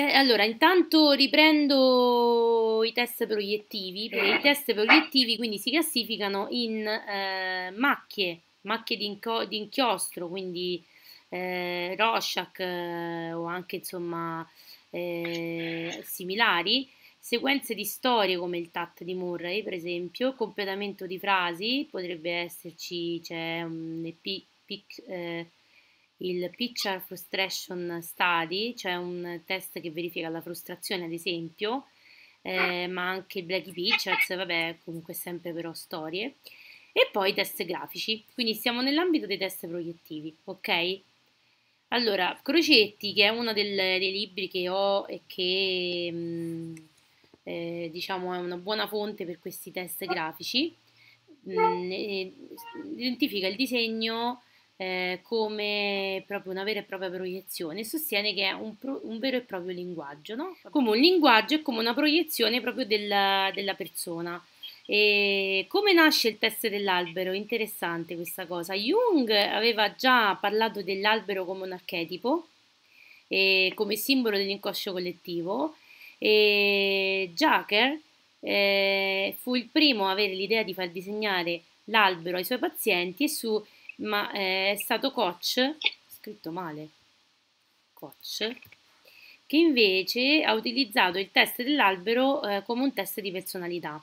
allora, intanto riprendo i test proiettivi, i test proiettivi quindi si classificano in eh, macchie, macchie di, inchiostro, quindi eh, Rorschach eh, o anche insomma eh, similari, sequenze di storie come il TAT di Murray per esempio, completamento di frasi, potrebbe esserci, c'è un EP, pic, eh, il Picture Frustration Study, cioè un test che verifica la frustrazione, ad esempio, eh, ma anche il Blacky Pictures, vabbè, comunque sempre però storie. E poi i test grafici, quindi siamo nell'ambito dei test proiettivi, ok? Allora, Crocetti, che è uno del, dei libri che ho e che mh, mm, eh, diciamo è una buona fonte per questi test grafici, mh, mm, identifica il disegno eh, come proprio una vera e propria proiezione sostiene che è un, pro, un vero e proprio linguaggio, no? come un linguaggio e come una proiezione proprio della, della persona. E come nasce il test dell'albero? Interessante questa cosa. Jung aveva già parlato dell'albero come un archetipo, come simbolo dell'inconscio collettivo e Jacker eh, fu il primo a avere l'idea di far disegnare l'albero ai suoi pazienti e su ma eh, è stato Koch, scritto male, Koch, che invece ha utilizzato il test dell'albero eh, come un test di personalità.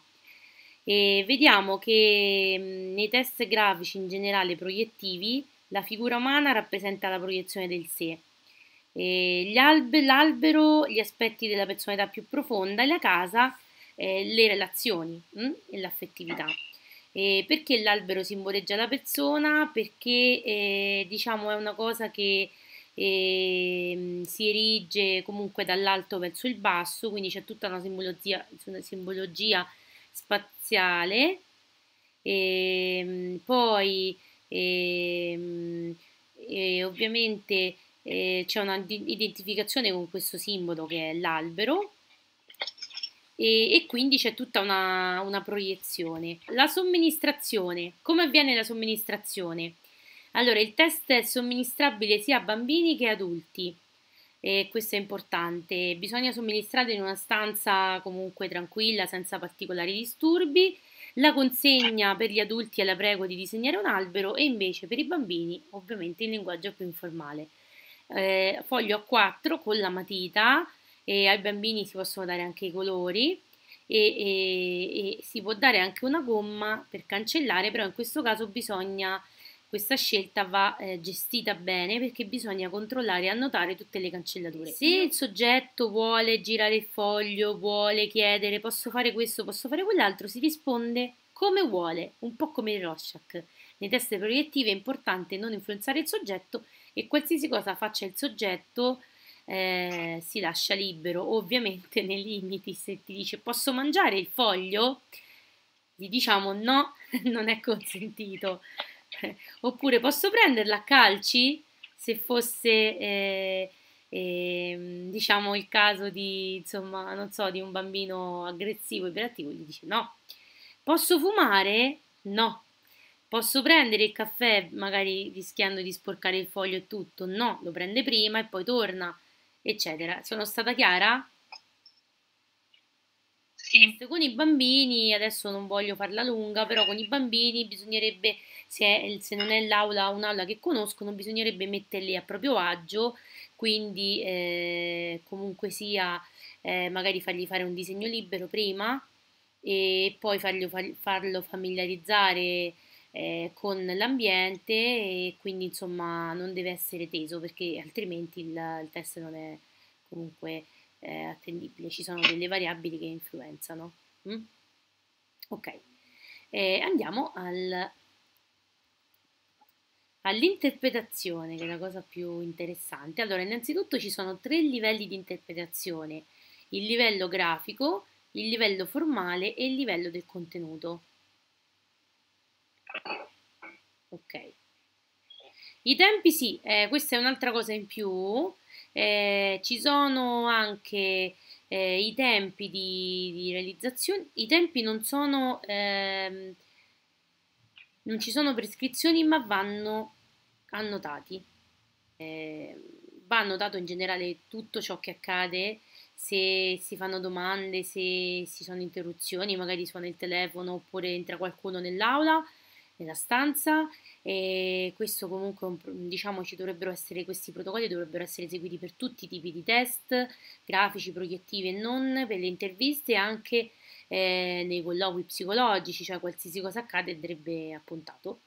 E vediamo che mh, mm, nei test grafici in generale proiettivi la figura umana rappresenta la proiezione del sé, albe, l'albero gli aspetti della personalità più profonda e la casa eh, le relazioni mh, mm, e l'affettività. Eh, perché l'albero simboleggia la persona? Perché eh, diciamo è una cosa che eh, si erige comunque dall'alto verso il basso, quindi c'è tutta una simbologia, una simbologia spaziale. Ehm, poi ehm, eh, ovviamente eh, c'è un'identificazione con questo simbolo che è l'albero e, e quindi c'è tutta una, una proiezione. La somministrazione, come avviene la somministrazione? Allora, il test è somministrabile sia a bambini che adulti. E questo è importante. Bisogna somministrarlo in una stanza comunque tranquilla, senza particolari disturbi. La consegna per gli adulti è la prego di disegnare un albero e invece per i bambini ovviamente in linguaggio più informale. Eh, foglio a 4 con la matita e ai bambini si possono dare anche i colori e, e, e si può dare anche una gomma per cancellare, però in questo caso bisogna questa scelta va eh, gestita bene perché bisogna controllare e annotare tutte le cancellature. Se il soggetto vuole girare il foglio, vuole chiedere posso fare questo, posso fare quell'altro, si risponde come vuole, un po' come il Rorschach. Nei test proiettivi è importante non influenzare il soggetto e qualsiasi cosa faccia il soggetto eh, si lascia libero, ovviamente nei limiti se ti dice posso mangiare il foglio, gli diciamo no, non è consentito. Oppure posso prenderla a calci se fosse eh, eh, diciamo il caso di insomma, non so, di un bambino aggressivo e iperattivo, gli dice no. Posso fumare? No. Posso prendere il caffè magari rischiando di sporcare il foglio e tutto? No, lo prende prima e poi torna eccetera. Sono stata chiara? Sì. Con i bambini, adesso non voglio farla lunga, però con i bambini bisognerebbe, se, è, se non è l'aula un'aula che conoscono, bisognerebbe metterli a proprio agio, quindi eh, comunque sia eh, magari fargli fare un disegno libero prima e poi fargli, farlo familiarizzare eh, con l'ambiente e quindi insomma non deve essere teso perché altrimenti il, il test non è comunque eh, attendibile, ci sono delle variabili che influenzano. Mm? Ok, eh, andiamo al, all'interpretazione che è la cosa più interessante. Allora, innanzitutto ci sono tre livelli di interpretazione, il livello grafico, il livello formale e il livello del contenuto. Ok. I tempi sì, eh, questa è un'altra cosa in più. Eh, ci sono anche eh, i tempi di, di, realizzazione. I tempi non sono... Ehm, non ci sono prescrizioni ma vanno annotati. Eh, va annotato in generale tutto ciò che accade se si fanno domande, se si sono interruzioni, magari suona il telefono oppure entra qualcuno nell'aula, nella stanza e questo comunque diciamo ci dovrebbero essere questi protocolli dovrebbero essere eseguiti per tutti i tipi di test grafici, proiettivi e non per le interviste e anche eh, nei colloqui psicologici cioè qualsiasi cosa accade andrebbe appuntato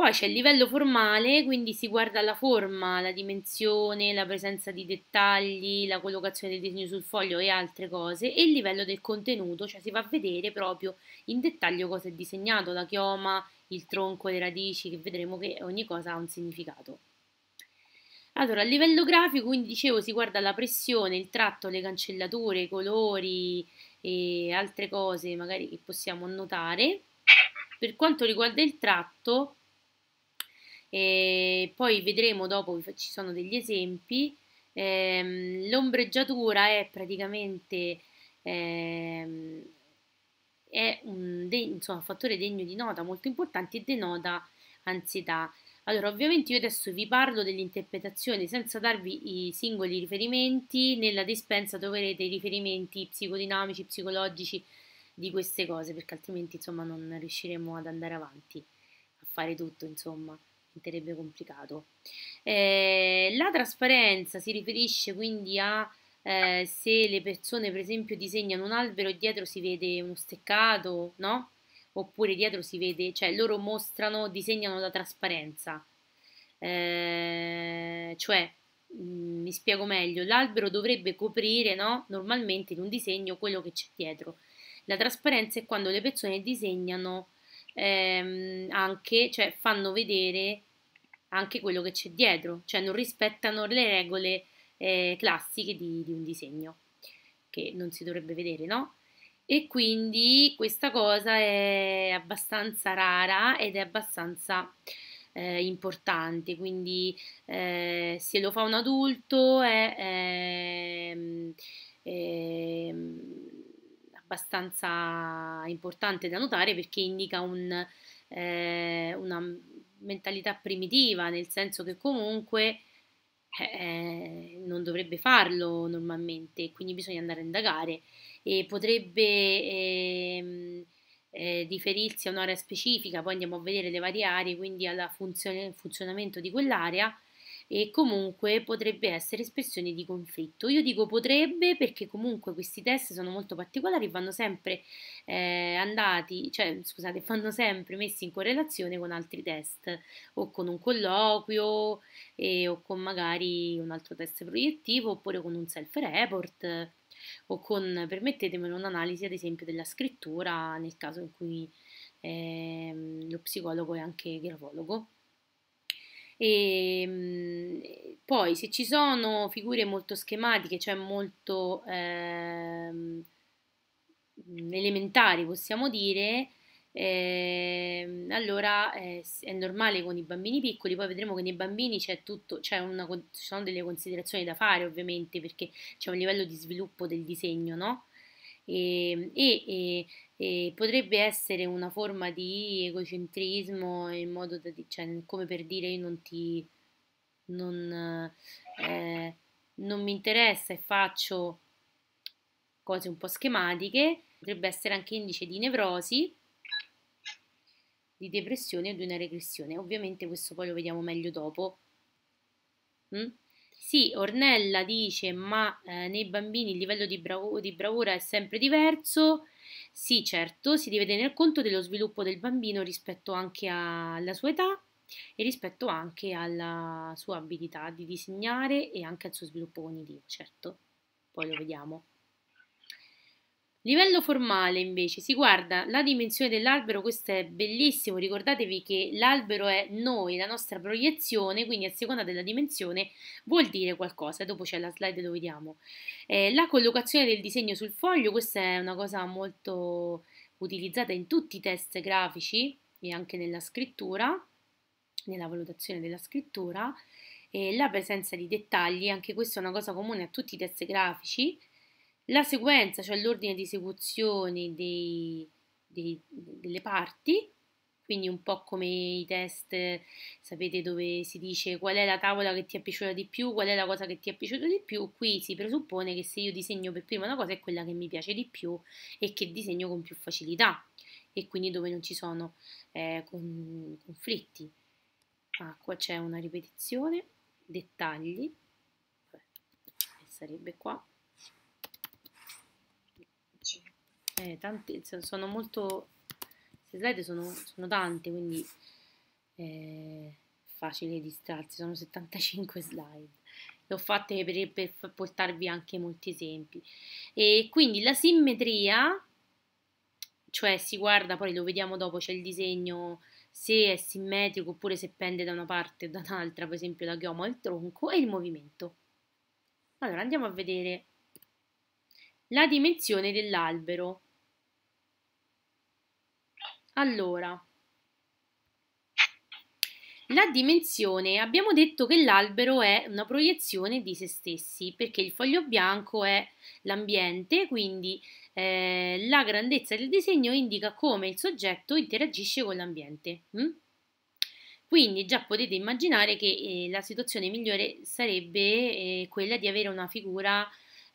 poi c'è il livello formale, quindi si guarda la forma, la dimensione, la presenza di dettagli, la collocazione del disegno sul foglio e altre cose, e il livello del contenuto, cioè si va a vedere proprio in dettaglio cosa è disegnato, la chioma, il tronco, le radici, che vedremo che ogni cosa ha un significato. Allora, a livello grafico, quindi dicevo, si guarda la pressione, il tratto, le cancellature, i colori e altre cose magari che possiamo annotare. Per quanto riguarda il tratto, e poi vedremo dopo, ci sono degli esempi, ehm, l'ombreggiatura è praticamente ehm, è un, de, insomma, fattore degno di nota molto importante e denota ansietà. Allora, ovviamente io adesso vi parlo dell'interpretazione senza darvi i singoli riferimenti, nella dispensa troverete i riferimenti psicodinamici, psicologici di queste cose, perché altrimenti insomma non riusciremo ad andare avanti a fare tutto, insomma diventerebbe complicato. Eh, la trasparenza si riferisce quindi a eh, se le persone, per esempio, disegnano un albero e dietro si vede uno steccato, no? Oppure dietro si vede, cioè loro mostrano, disegnano la trasparenza. Eh, cioè, mh, mm, mi spiego meglio, l'albero dovrebbe coprire, no? Normalmente in un disegno quello che c'è dietro. La trasparenza è quando le persone disegnano ehm, anche, cioè fanno vedere anche quello che c'è dietro, cioè non rispettano le regole eh, classiche di, di un disegno, che non si dovrebbe vedere, no? E quindi questa cosa è abbastanza rara ed è abbastanza eh, importante, quindi eh, se lo fa un adulto è, è, ehm, è ehm, abbastanza importante da notare perché indica un, eh, una mentalità primitiva, nel senso che comunque eh, non dovrebbe farlo normalmente, quindi bisogna andare a indagare e potrebbe eh, eh, riferirsi a un'area specifica, poi andiamo a vedere le varie aree, quindi al funzione, funzionamento di quell'area e comunque potrebbe essere espressione di conflitto. Io dico potrebbe perché comunque questi test sono molto particolari, vanno sempre eh, andati, cioè scusate, vanno sempre messi in correlazione con altri test o con un colloquio eh, o con magari un altro test proiettivo oppure con un self-report o con, permettetemelo, un'analisi ad esempio della scrittura nel caso in cui eh, lo psicologo è anche grafologo. E, mhmm, poi se ci sono figure molto schematiche, cioè molto ehm, mhmm, elementari possiamo dire, eh, allora eh, è normale con i bambini piccoli, poi vedremo che nei bambini c'è tutto, c'è una, ci sono delle considerazioni da fare ovviamente perché c'è un livello di sviluppo del disegno, no? Ehm, e, e, e e potrebbe essere una forma di egocentrismo in modo da, cioè, come per dire io non ti non, eh, non mi interessa e faccio cose un po' schematiche potrebbe essere anche indice di nevrosi di depressione o di una regressione ovviamente questo poi lo vediamo meglio dopo mm? Sì, Ornella dice, ma eh, nei bambini il livello di, bravo, di bravura è sempre diverso, sì, certo, si deve tenere conto dello sviluppo del bambino rispetto anche alla sua età e rispetto anche alla sua abilità di disegnare e anche al suo sviluppo cognitivo, certo. Poi lo vediamo. Livello formale invece si guarda la dimensione dell'albero, questo è bellissimo, ricordatevi che l'albero è noi, la nostra proiezione, quindi a seconda della dimensione vuol dire qualcosa, dopo c'è la slide lo vediamo. Eh, la collocazione del disegno sul foglio, questa è una cosa molto utilizzata in tutti i test grafici e anche nella scrittura, nella valutazione della scrittura. E la presenza di dettagli, anche questa è una cosa comune a tutti i test grafici, la sequenza, cioè l'ordine di esecuzione dei, dei, delle parti, quindi un po' come i test, sapete dove si dice qual è la tavola che ti è piaciuta di più, qual è la cosa che ti è piaciuta di più, qui si presuppone che se io disegno per prima una cosa è quella che mi piace di più e che disegno con più facilità e quindi dove non ci sono eh, con, conflitti. Ah, qua c'è una ripetizione, dettagli, sarebbe qua. Eh, tanti, sono molto... Queste slide sono, sono tante, quindi è eh, facile distrarsi, sono 75 slide. Le ho fatte per, per portarvi anche molti esempi. E quindi la simmetria, cioè si guarda, poi lo vediamo dopo, c'è il disegno se è simmetrico oppure se pende da una parte o da un'altra, per esempio la chioma al tronco, e il movimento. Allora andiamo a vedere la dimensione dell'albero. Allora, la dimensione, abbiamo detto che l'albero è una proiezione di se stessi, perché il foglio bianco è l'ambiente, quindi eh, la grandezza del disegno indica come il soggetto interagisce con l'ambiente. Mm? Quindi già potete immaginare che eh, la situazione migliore sarebbe eh, quella di avere una figura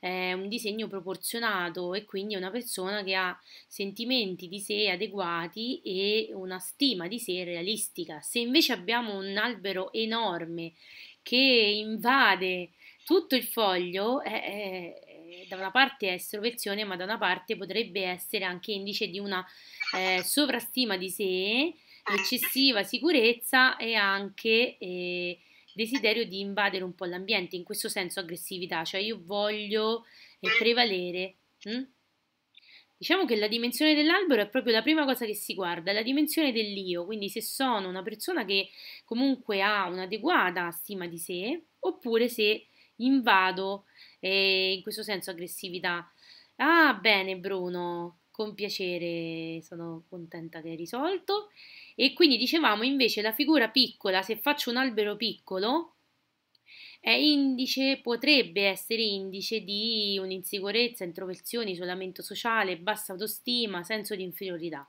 eh, un disegno proporzionato e quindi è una persona che ha sentimenti di sé adeguati e una stima di sé realistica. Se invece abbiamo un albero enorme che invade tutto il foglio, eh, eh, eh da una parte è estroversione, ma da una parte potrebbe essere anche indice di una eh, sovrastima di sé eccessiva sicurezza e anche eh, desiderio di invadere un po' l'ambiente, in questo senso aggressività, cioè io voglio eh, eh. prevalere. Hm? Diciamo che la dimensione dell'albero è proprio la prima cosa che si guarda, la dimensione dell'io, quindi se sono una persona che comunque ha un'adeguata stima di sé, oppure se invado eh, in questo senso aggressività. Ah, bene Bruno, con piacere, sono contenta che hai risolto. E quindi dicevamo invece la figura piccola, se faccio un albero piccolo, è indice, potrebbe essere indice di un'insicurezza, introversione, isolamento sociale, bassa autostima, senso di inferiorità.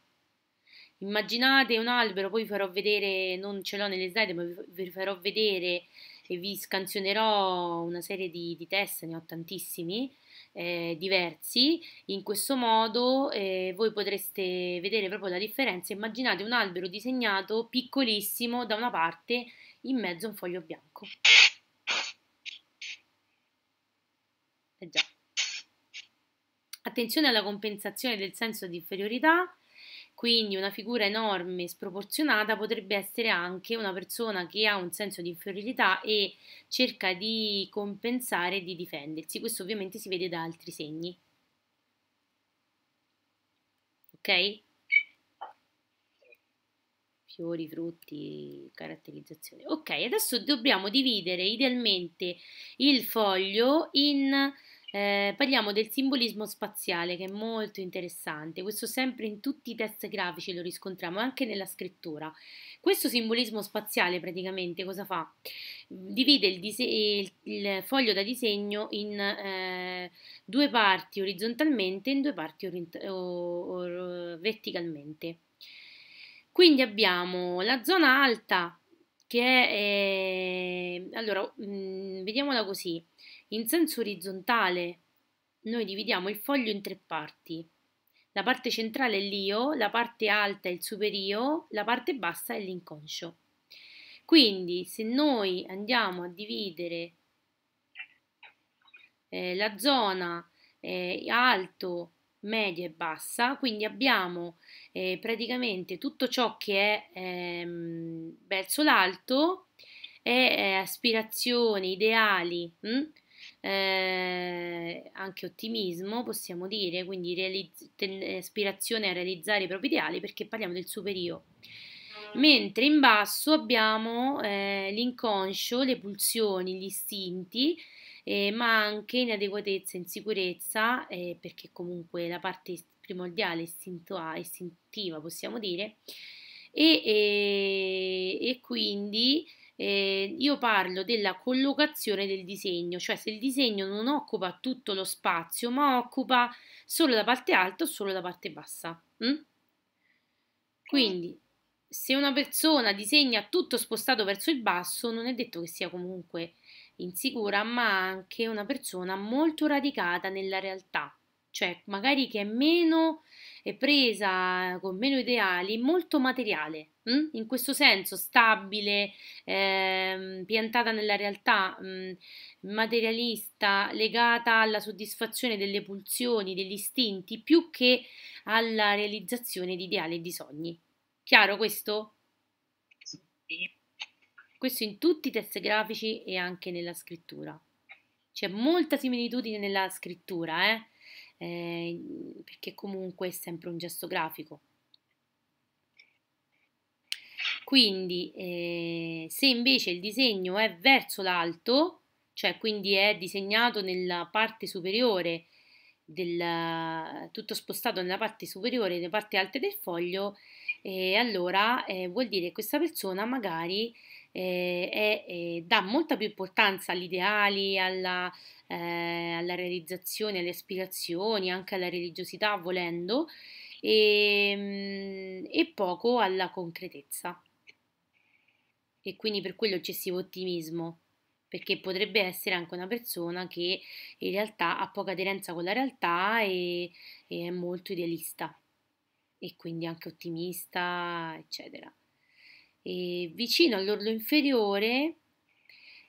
Immaginate un albero, poi vi farò vedere, non ce l'ho nelle slide, ma vi farò vedere e vi scansionerò una serie di, di test, ne ho tantissimi, eh, diversi, in questo modo eh, voi potreste vedere proprio la differenza. Immaginate un albero disegnato piccolissimo da una parte in mezzo a un foglio bianco. Eh già. Attenzione alla compensazione del senso di inferiorità quindi una figura enorme, sproporzionata, potrebbe essere anche una persona che ha un senso di inferiorità e cerca di compensare e di difendersi. Questo ovviamente si vede da altri segni. Ok? fiori, frutti, caratterizzazione. Ok, adesso dobbiamo dividere idealmente il foglio in eh, parliamo del simbolismo spaziale che è molto interessante, questo sempre in tutti i test grafici lo riscontriamo, anche nella scrittura. Questo simbolismo spaziale praticamente cosa fa? Divide il, il, il foglio da disegno in eh, due parti orizzontalmente e in due parti verticalmente. Quindi abbiamo la zona alta che è, eh, allora, mh, mm, vediamola così, in senso orizzontale noi dividiamo il foglio in tre parti. La parte centrale è l'io, la parte alta è il superio, la parte bassa è l'inconscio. Quindi se noi andiamo a dividere eh, la zona eh, alto, media e bassa, quindi abbiamo eh, praticamente tutto ciò che è ehm, verso l'alto è eh, aspirazioni, ideali, mh? Hm? eh, anche ottimismo, possiamo dire, quindi realizz- ten- ispirazione eh, a realizzare i propri ideali perché parliamo del superio. Mentre in basso abbiamo eh, l'inconscio, le pulsioni, gli istinti, eh, ma anche inadeguatezza, insicurezza, eh, perché comunque la parte primordiale, istintua, ah, istintiva possiamo dire, e, e, eh, e quindi eh, io parlo della collocazione del disegno, cioè se il disegno non occupa tutto lo spazio, ma occupa solo la parte alta o solo la parte bassa. Mm? Quindi, se una persona disegna tutto spostato verso il basso, non è detto che sia comunque insicura, ma anche una persona molto radicata nella realtà, cioè magari che è meno è presa con meno ideali, molto materiale, in questo senso stabile, eh, piantata nella realtà, mh, materialista, legata alla soddisfazione delle pulsioni, degli istinti, più che alla realizzazione di ideali e di sogni. Chiaro questo? Sì. Questo in tutti i test grafici e anche nella scrittura. C'è molta similitudine nella scrittura, eh? Eh, perché comunque è sempre un gesto grafico. Quindi eh, se invece il disegno è verso l'alto, cioè quindi è disegnato nella parte superiore, del, tutto spostato nella parte superiore, nelle parti alte del foglio, eh, allora eh, vuol dire che questa persona magari eh, eh dà molta più importanza agli ideali, alla, eh, alla, realizzazione, alle aspirazioni, anche alla religiosità volendo, e, ehm, e poco alla concretezza e quindi per quello eccessivo ottimismo, perché potrebbe essere anche una persona che in realtà ha poca aderenza con la realtà e, e è molto idealista e quindi anche ottimista, eccetera. E vicino all'orlo inferiore,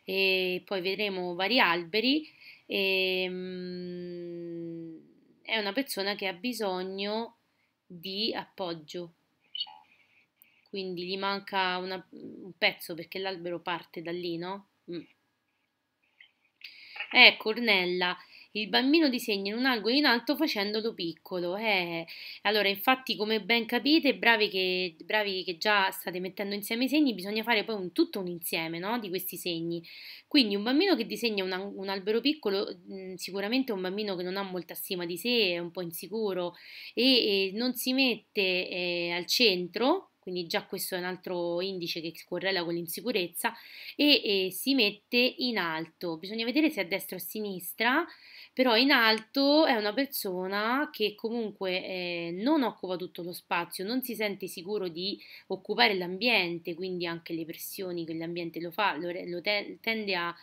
e poi vedremo vari alberi, e, mm, è una persona che ha bisogno di appoggio, quindi gli manca una, un pezzo perché l'albero parte da lì, no? Mm. Eh, Cornella, il bambino disegna in un angolo in alto facendolo piccolo. Eh. Allora, infatti, come ben capite, bravi che, bravi che, già state mettendo insieme i segni, bisogna fare poi un, tutto un insieme no? di questi segni. Quindi, un bambino che disegna una, un albero piccolo, mh, mm, sicuramente è un bambino che non ha molta stima di sé, è un po' insicuro e, e non si mette eh, al centro quindi già questo è un altro indice che correla con l'insicurezza, e, e, si mette in alto. Bisogna vedere se è a destra o a sinistra, però in alto è una persona che comunque eh, non occupa tutto lo spazio, non si sente sicuro di occupare l'ambiente, quindi anche le pressioni che l'ambiente lo fa, lo, lo te, tende a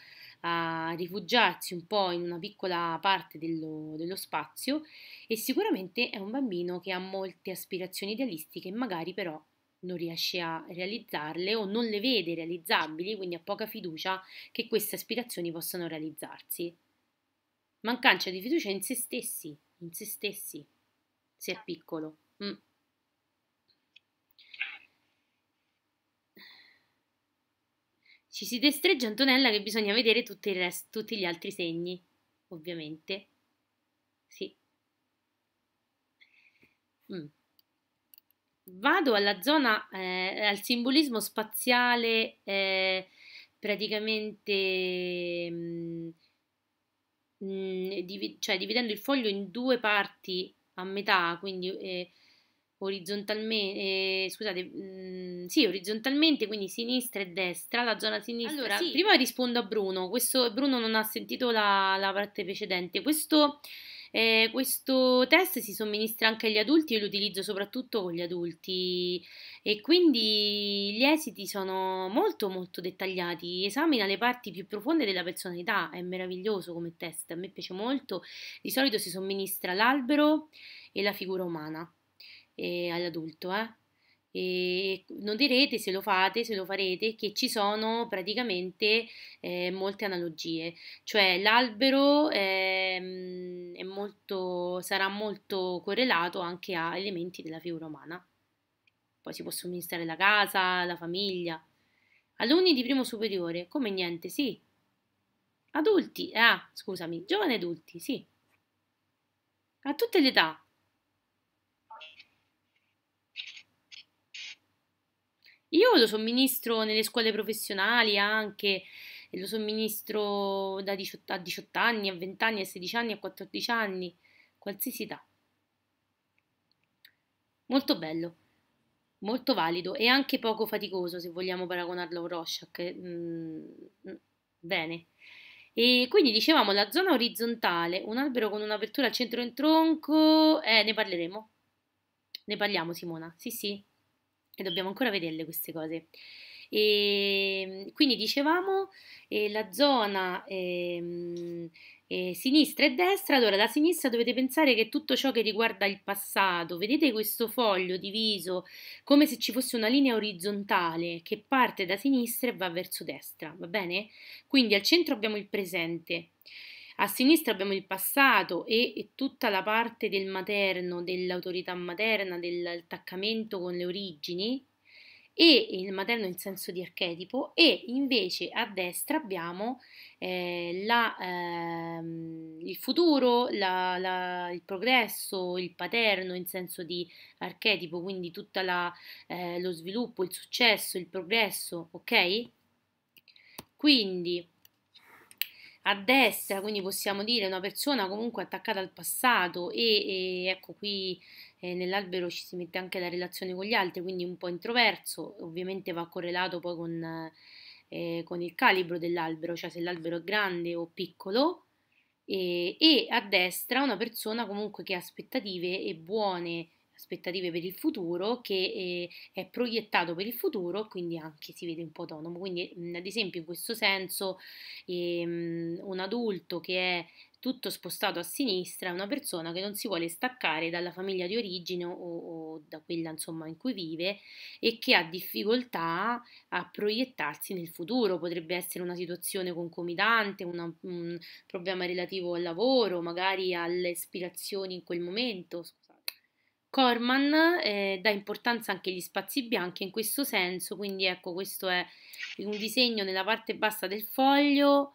a rifugiarsi un po' in una piccola parte dello, dello, spazio e sicuramente è un bambino che ha molte aspirazioni idealistiche, magari però non riesce a realizzarle o non le vede realizzabili, quindi ha poca fiducia che queste aspirazioni possano realizzarsi. Mancanza di fiducia in se stessi, in se stessi, se è piccolo. Mm. Ci si destreggia Antonella che bisogna vedere tutti, rest- tutti gli altri segni, ovviamente. Sì. Mm vado alla zona, eh, al simbolismo spaziale eh, praticamente mm, mm, cioè dividendo il foglio in due parti a metà, quindi eh, orizzontalmente, eh, scusate, mh, mm, sì, orizzontalmente, quindi sinistra e destra, la zona sinistra. Allora, sì. prima rispondo a Bruno, questo Bruno non ha sentito la, la parte precedente, questo eh, questo test si somministra anche agli adulti, io lo utilizzo soprattutto con gli adulti e quindi gli esiti sono molto molto dettagliati, esamina le parti più profonde della personalità, è meraviglioso come test, a me piace molto, di solito si somministra l'albero e la figura umana eh, all'adulto. Eh. E noterete se lo fate, se lo farete, che ci sono praticamente eh, molte analogie, cioè l'albero ehm, molto, sarà molto correlato anche a elementi della figura umana. Poi si può somministrare la casa, la famiglia. Alunni di primo superiore, come niente, sì. Adulti, ah, scusami, giovani adulti, sì. A tutte le età. Io lo somministro nelle scuole professionali anche, e lo somministro da 18, a 18 anni, a 20 anni, a 16 anni, a 14 anni, qualsiasi età. Molto bello, molto valido e anche poco faticoso se vogliamo paragonarlo a un Rorschach. Eh, mm, mm, bene. E quindi dicevamo la zona orizzontale, un albero con un'apertura al centro in tronco, eh, ne parleremo. Ne parliamo Simona, sì sì, e dobbiamo ancora vederle queste cose. E, ehm, quindi dicevamo eh, la zona eh, eh, sinistra e destra, allora da sinistra dovete pensare che tutto ciò che riguarda il passato, vedete questo foglio diviso come se ci fosse una linea orizzontale che parte da sinistra e va verso destra, va bene? Quindi al centro abbiamo il presente. A sinistra abbiamo il passato e, e tutta la parte del materno, dell'autorità materna, dell'attaccamento con le origini, e il materno in senso di archetipo e invece a destra abbiamo eh, la, ehm, il futuro, la, la, il progresso, il paterno in senso di archetipo, quindi tutto eh, lo sviluppo, il successo, il progresso, ok? Quindi a destra, quindi possiamo dire una persona comunque attaccata al passato e, e ecco qui eh, nell'albero ci si mette anche la relazione con gli altri, quindi un po' introverso, ovviamente va correlato poi con, eh, con il calibro dell'albero, cioè se l'albero è grande o piccolo, e, e a destra una persona comunque che ha aspettative e buone aspettative per il futuro, che è, eh, è, proiettato per il futuro, quindi anche si vede un po' autonomo. Quindi, ad esempio, in questo senso, ehm, un adulto che è tutto spostato a sinistra, una persona che non si vuole staccare dalla famiglia di origine o, o da quella insomma, in cui vive e che ha difficoltà a proiettarsi nel futuro, potrebbe essere una situazione concomitante, una, un problema relativo al lavoro, magari alle ispirazioni in quel momento. Corman eh, dà importanza anche agli spazi bianchi in questo senso, quindi ecco questo è un disegno nella parte bassa del foglio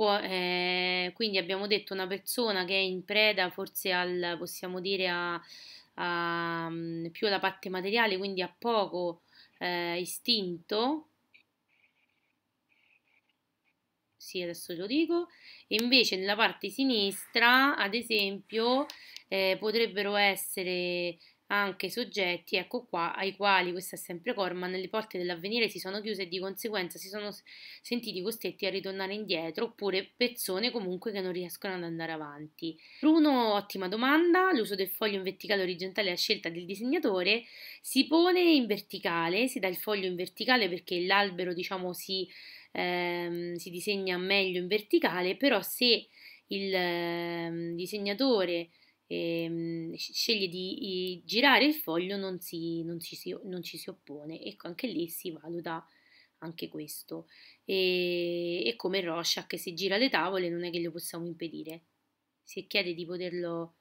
Può, eh, quindi abbiamo detto una persona che è in preda forse al, possiamo dire, a, a mm, più alla parte materiale, quindi ha poco eh, istinto. Sì, adesso lo dico. E invece nella parte sinistra, ad esempio, eh, potrebbero essere anche soggetti, ecco qua, ai quali, questa è sempre Corman, le porte dell'avvenire si sono chiuse e di conseguenza si sono sentiti costretti a ritornare indietro, oppure persone comunque che non riescono ad andare avanti. Bruno, ottima domanda, l'uso del foglio in verticale orizzontale a scelta del disegnatore, si pone in verticale, si dà il foglio in verticale perché l'albero, diciamo, si, ehm, si disegna meglio in verticale, però se il eh, disegnatore ehm, sceglie di girare il foglio non, si, non, ci si, non, ci si, oppone. Ecco, anche lì si valuta anche questo. E, e come Rorschach se gira le tavole non è che lo possiamo impedire. Se chiede di poterlo...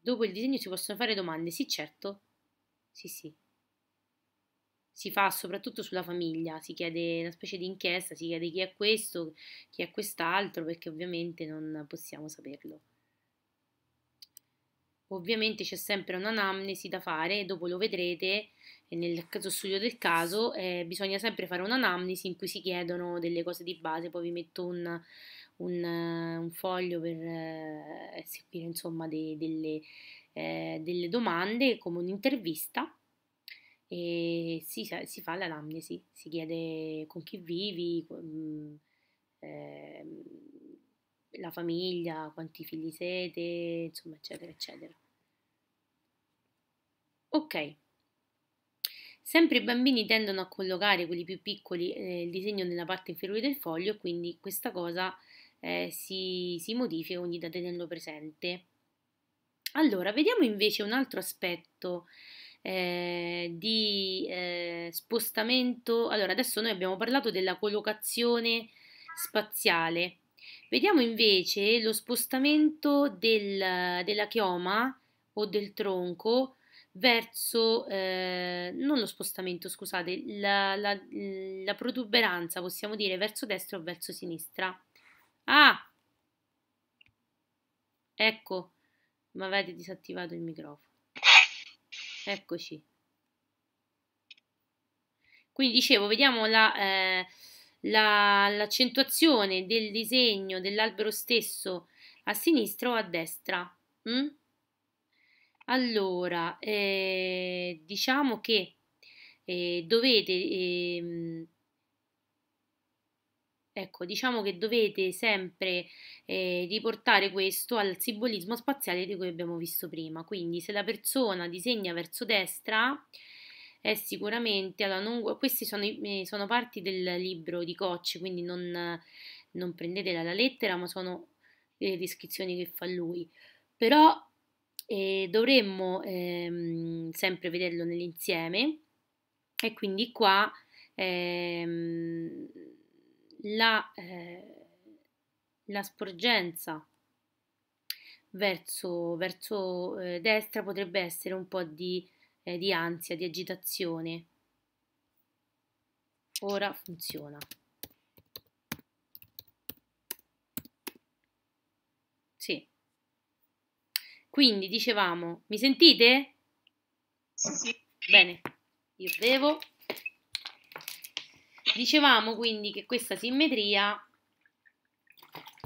Dopo il disegno si possono fare domande? Sì, certo. Sì, sì si fa soprattutto sulla famiglia, si chiede una specie di inchiesta, si chiede chi è questo, chi è quest'altro, perché ovviamente non possiamo saperlo. Ovviamente c'è sempre un'anamnesi da fare, dopo lo vedrete nel caso studio del caso, eh, bisogna sempre fare un'anamnesi in cui si chiedono delle cose di base, poi vi metto un, un, un foglio per eh, eseguire insomma de, delle, eh, delle domande come un'intervista e si, cioè, si fa l'anamnesi, si chiede con chi vivi, con, mm, eh, la famiglia, quanti figli siete, insomma, eccetera, eccetera. Ok. Sempre i bambini tendono a collocare quelli più piccoli eh, il disegno nella parte inferiore del foglio, quindi questa cosa eh, si, si modifica, quindi da tenerlo presente. Allora, vediamo invece un altro aspetto eh, di eh, spostamento. Allora, adesso noi abbiamo parlato della collocazione spaziale. Vediamo invece lo spostamento del, della chioma o del tronco verso, eh, non lo spostamento, scusate, la, la, la protuberanza, possiamo dire, verso destra o verso sinistra. Ah! Ecco, ma avete disattivato il microfono. Eccoci. Quindi dicevo, vediamo la, eh, la, l'accentuazione del disegno dell'albero stesso a sinistra o a destra. Mm? Allora, eh, diciamo che eh, dovete ehm, Ecco, diciamo che dovete sempre eh, riportare questo al simbolismo spaziale di cui abbiamo visto prima. Quindi se la persona disegna verso destra, è sicuramente... Allora, non, questi sono, eh, sono, parti del libro di Cocci, quindi non, non prendetela alla lettera, ma sono le descrizioni che fa lui. Però eh, dovremmo ehm, sempre vederlo nell'insieme e quindi qua... Ehm, la, eh, la sporgenza verso, verso eh, destra potrebbe essere un po' di, eh, di ansia, di agitazione. Ora funziona. Sì. Quindi dicevamo, mi sentite? Sì. Bene, io bevo. Dicevamo quindi che questa simmetria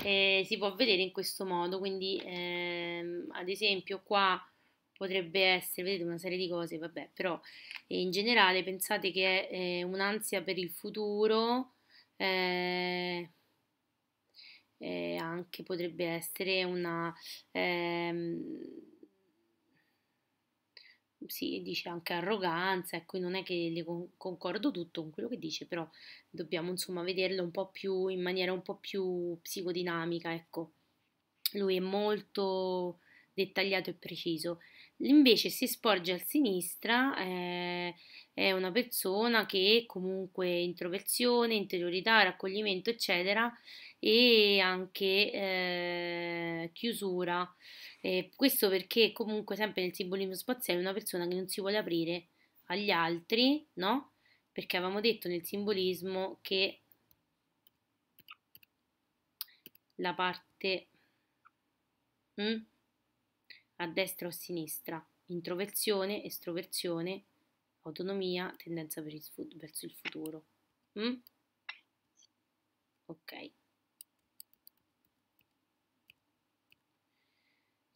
eh, si può vedere in questo modo, quindi ehm, ad esempio qua potrebbe essere, vedete una serie di cose, vabbè, però eh, in generale pensate che è eh, un'ansia per il futuro, eh, eh, anche potrebbe essere una... Ehm, si dice anche arroganza, ecco, non è che le con- concordo tutto con quello che dice, però dobbiamo insomma vederlo un po' più in maniera un po' più psicodinamica, ecco. Lui è molto dettagliato e preciso. Invece se sporge a sinistra eh, è una persona che comunque introversione, interiorità, raccoglimento, eccetera, e anche eh, chiusura. Eh, questo perché comunque sempre nel simbolismo spaziale è una persona che non si vuole aprire agli altri, no? Perché avevamo detto nel simbolismo che la parte mm, a destra o a sinistra, introversione, estroversione, autonomia, tendenza il verso il futuro. Mm? Ok.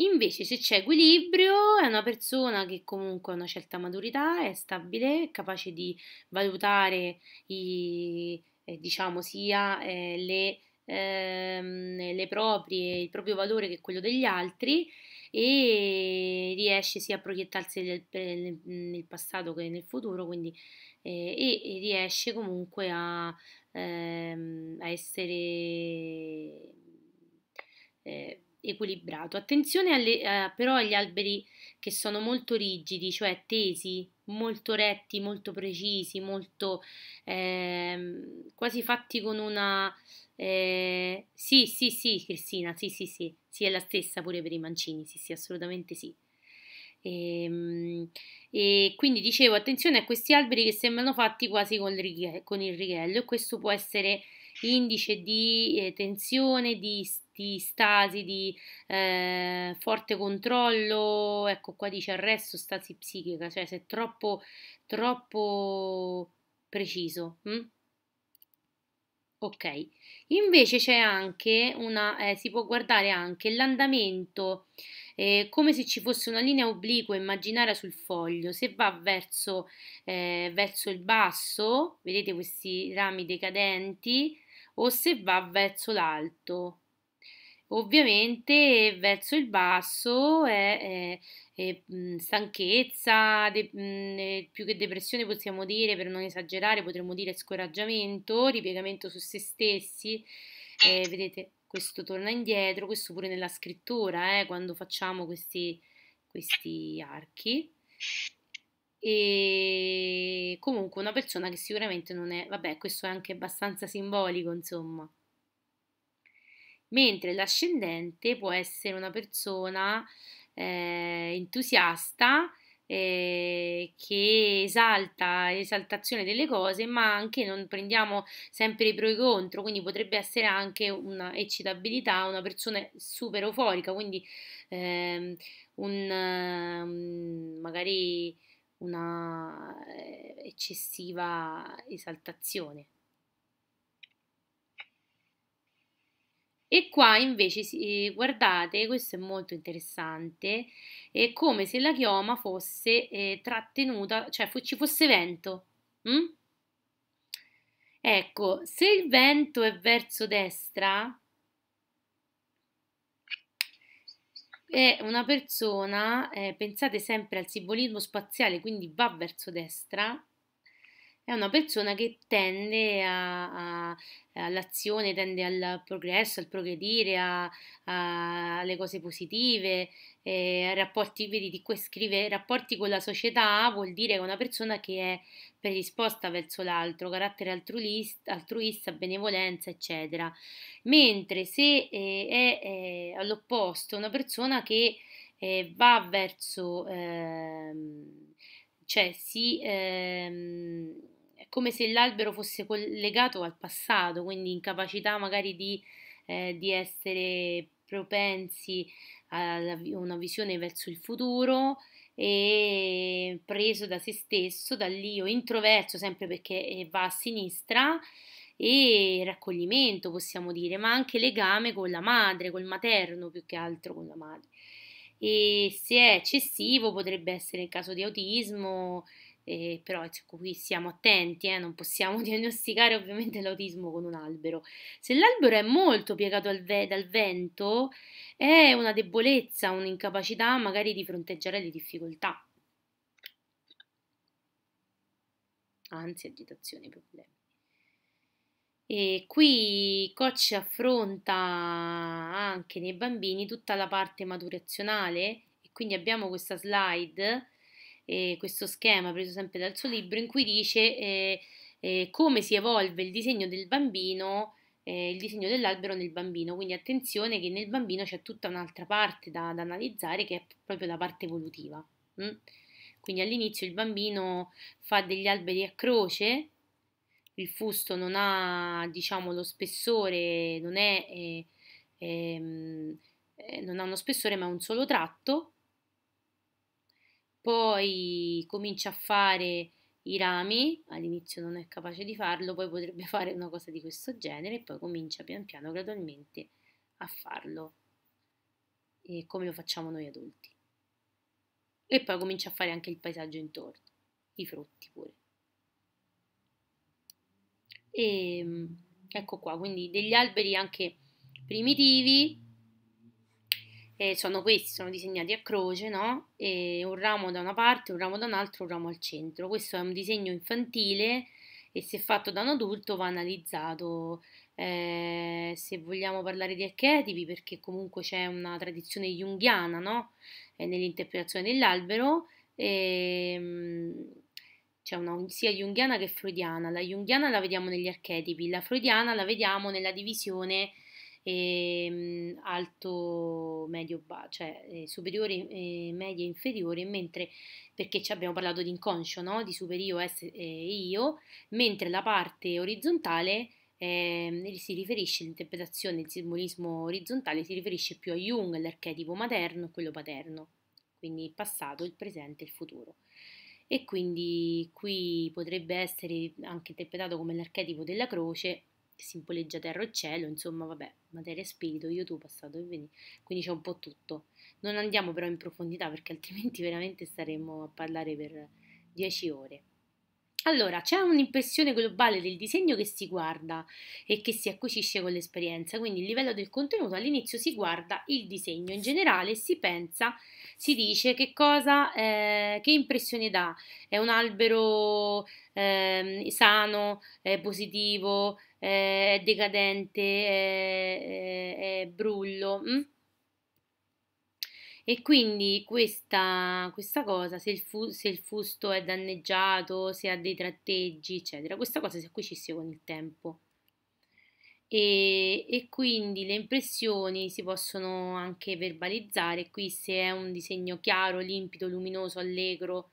Invece, se c'è equilibrio, è una persona che comunque ha una certa maturità, è stabile, è capace di valutare i, eh, diciamo, sia eh, le, ehm, le proprie, il proprio valore che quello degli altri e riesce sia a proiettarsi nel, nel, passato che nel futuro, quindi, eh, e, riesce comunque a, ehm, a essere eh, equilibrato. Attenzione alle, eh, però agli alberi che sono molto rigidi, cioè tesi, molto retti, molto precisi, molto eh, quasi fatti con una... Eh, sì, sì, sì, Cristina, sì, sì, sì, sì, è la stessa pure per i mancini, sì, sì, assolutamente sì. E, ehm, e, quindi dicevo, attenzione a questi alberi che sembrano fatti quasi con il, righe, con il righello e questo può essere indice di eh, tensione, di, di, stasi, di eh, forte controllo, ecco qua dice arresto, stasi psichica, cioè se è troppo, troppo preciso. Hm? Ok, invece c'è anche una, eh, si può guardare anche l'andamento eh, come se ci fosse una linea obliqua immaginaria sul foglio, se va verso, eh, verso il basso, vedete questi rami decadenti, o se va verso l'alto. Ovviamente verso il basso è, è, è mm, stanchezza, de, mm, più che depressione possiamo dire, per non esagerare, potremmo dire scoraggiamento, ripiegamento su se stessi. Eh, vedete, questo torna indietro, questo pure nella scrittura, eh, quando facciamo questi, questi archi e comunque una persona che sicuramente non è, vabbè, questo è anche abbastanza simbolico, insomma. Mentre l'ascendente può essere una persona eh, entusiasta eh, che esalta l'esaltazione delle cose, ma anche non prendiamo sempre i pro e i contro, quindi potrebbe essere anche un'eccitabilità, una persona super euforica, quindi eh, un mm, magari una eh, eccessiva esaltazione. E qua invece eh, guardate, questo è molto interessante, è come se la chioma fosse eh, trattenuta, cioè ci fosse vento. Mm? Ecco, se il vento è verso destra, è una persona, eh, pensate sempre al simbolismo spaziale, quindi va verso destra, è una persona che tende a, a, all'azione, tende al progresso, al progredire, a, alle cose positive, eh, rapporti, vedi, qui scrive rapporti con la società vuol dire che è una persona che è predisposta verso l'altro, carattere altruista, benevolenza, eccetera. Mentre se è, eh, è, è all'opposto, una persona che eh, va verso, ehm, cioè si ehm, come se l'albero fosse collegato al passato, quindi incapacità magari di, eh, di essere propensi a una visione verso il futuro e preso da se stesso, dall'io introverso sempre perché eh, va a sinistra e raccoglimento possiamo dire, ma anche legame con la madre, col materno più che altro con la madre. E se è eccessivo potrebbe essere il caso di autismo, eh, però ecco, qui siamo attenti, eh, non possiamo diagnosticare ovviamente l'autismo con un albero. Se l'albero è molto piegato ve- dal vento, è una debolezza, un'incapacità magari di fronteggiare le difficoltà. Anzi, agitazioni, problemi. E qui Koch affronta anche nei bambini tutta la parte maturazionale e quindi abbiamo questa slide eh, questo schema preso sempre dal suo libro in cui dice eh, eh, come si evolve il disegno del bambino, eh, il disegno dell'albero nel bambino, quindi attenzione che nel bambino c'è tutta un'altra parte da, da analizzare che è proprio la parte evolutiva. Mm? Quindi all'inizio il bambino fa degli alberi a croce, il fusto non ha diciamo lo spessore, non è... Eh, ehm, eh, non ha uno spessore ma un solo tratto poi comincia a fare i rami, all'inizio non è capace di farlo, poi potrebbe fare una cosa di questo genere e poi comincia pian piano gradualmente a farlo e come lo facciamo noi adulti. E poi comincia a fare anche il paesaggio intorno, i frutti pure. E ehm, ecco qua, quindi degli alberi anche primitivi eh, sono questi, sono disegnati a croce, no? E un ramo da una parte, un ramo da un'altra, un ramo al centro. Questo è un disegno infantile e se fatto da un adulto va analizzato. Eh, se vogliamo parlare di archetipi, perché comunque c'è una tradizione junghiana no? eh, nell'interpretazione dell'albero, ehm, c'è una sia junghiana che freudiana. La junghiana la vediamo negli archetipi, la freudiana la vediamo nella divisione e, ehm, alto, medio, ba, cioè eh, superiore, eh, media e inferiore, mentre perché ci abbiamo parlato di inconscio, no? di superio, S e io, mentre la parte orizzontale eh, si riferisce l'interpretazione del simbolismo orizzontale si riferisce più a Jung, l'archetipo materno e quello paterno, quindi il passato, il presente e il futuro. E quindi qui potrebbe essere anche interpretato come l'archetipo della croce simboleggia terra e cielo, insomma, vabbè, materia e spirito, io tu, passato e venire, quindi c'è un po' tutto. Non andiamo però in profondità perché altrimenti veramente staremmo a parlare per 10 ore. Allora, c'è un'impressione globale del disegno che si guarda e che si acquisisce con l'esperienza, quindi il livello del contenuto all'inizio si guarda il disegno in generale, si pensa, si dice che cosa, eh, che impressione dà, è un albero eh, sano, è positivo, eh, è decadente, è, è brullo. Mh? Mm? E quindi questa, questa cosa, se il, fu, se il, fusto è danneggiato, se ha dei tratteggi, eccetera, questa cosa si acquisisce con il tempo. E, e quindi le impressioni si possono anche verbalizzare, qui se è un disegno chiaro, limpido, luminoso, allegro,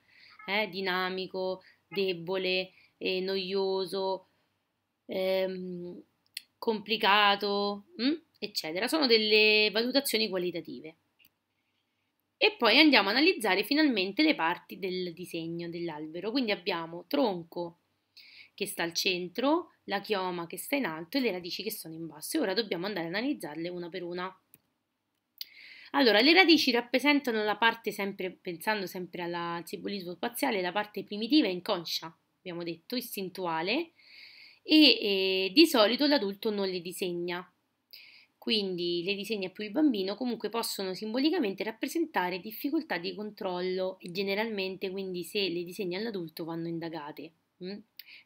eh, dinamico, debole, eh, noioso, ehm, complicato, mh? Mm? eccetera. Sono delle valutazioni qualitative. E poi andiamo a analizzare finalmente le parti del disegno dell'albero. Quindi abbiamo tronco che sta al centro, la chioma che sta in alto e le radici che sono in basso. E ora dobbiamo andare ad analizzarle una per una. Allora, le radici rappresentano la parte, sempre, pensando sempre alla, al simbolismo spaziale, la parte primitiva e inconscia, abbiamo detto, istintuale, e eh, di solito l'adulto non le disegna. Quindi le disegna più il bambino, comunque possono simbolicamente rappresentare difficoltà di controllo e generalmente quindi se le disegna l'adulto vanno indagate. Mm?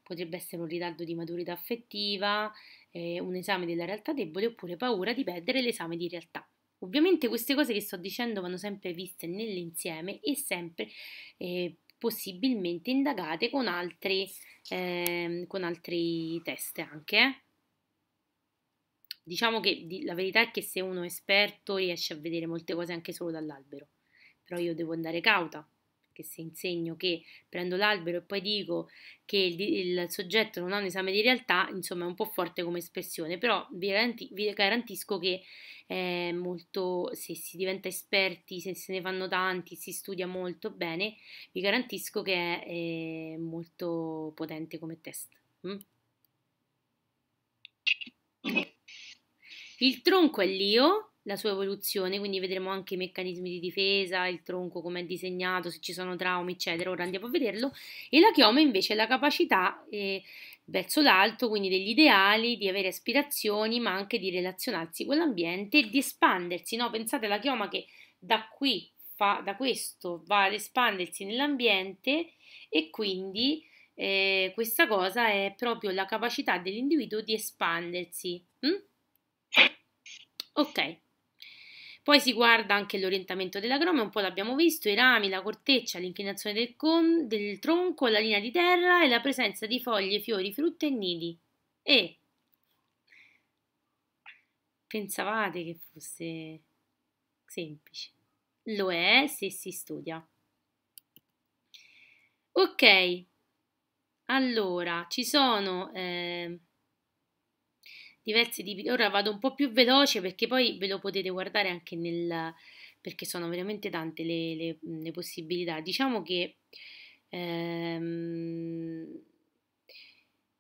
Potrebbe essere un ritardo di maturità affettiva, eh, un esame della realtà debole oppure paura di perdere l'esame di realtà. Ovviamente queste cose che sto dicendo vanno sempre viste nell'insieme e sempre eh, possibilmente indagate con altri, eh, con altri test anche. Diciamo che la verità è che se uno è esperto riesce a vedere molte cose anche solo dall'albero, però io devo andare cauta perché se insegno che prendo l'albero e poi dico che il, il soggetto non ha un esame di realtà, insomma è un po' forte come espressione, però vi, garanti, vi garantisco che è molto, se si diventa esperti, se se ne fanno tanti, si studia molto bene, vi garantisco che è, è molto potente come test. Mm? Il tronco è l'io, la sua evoluzione, quindi vedremo anche i meccanismi di difesa, il tronco come è disegnato, se ci sono traumi, eccetera. Ora andiamo a vederlo. E la chioma invece è la capacità eh, verso l'alto, quindi degli ideali, di avere aspirazioni, ma anche di relazionarsi con l'ambiente e di espandersi. No? Pensate alla chioma che da qui fa, da questo va ad espandersi nell'ambiente e quindi eh, questa cosa è proprio la capacità dell'individuo di espandersi. Mm? Ok. Poi si guarda anche l'orientamento della groma, un po' l'abbiamo visto, i rami, la corteccia, l'inclinazione del, con, del tronco, la linea di terra e la presenza di foglie, fiori, frutta e nidi. E pensavate che fosse semplice. Lo è se si studia. Ok, allora ci sono eh, diversi tipi. Ora vado un po' più veloce perché poi ve lo potete guardare anche nel... perché sono veramente tante le, le, le possibilità. Diciamo che... Ehm,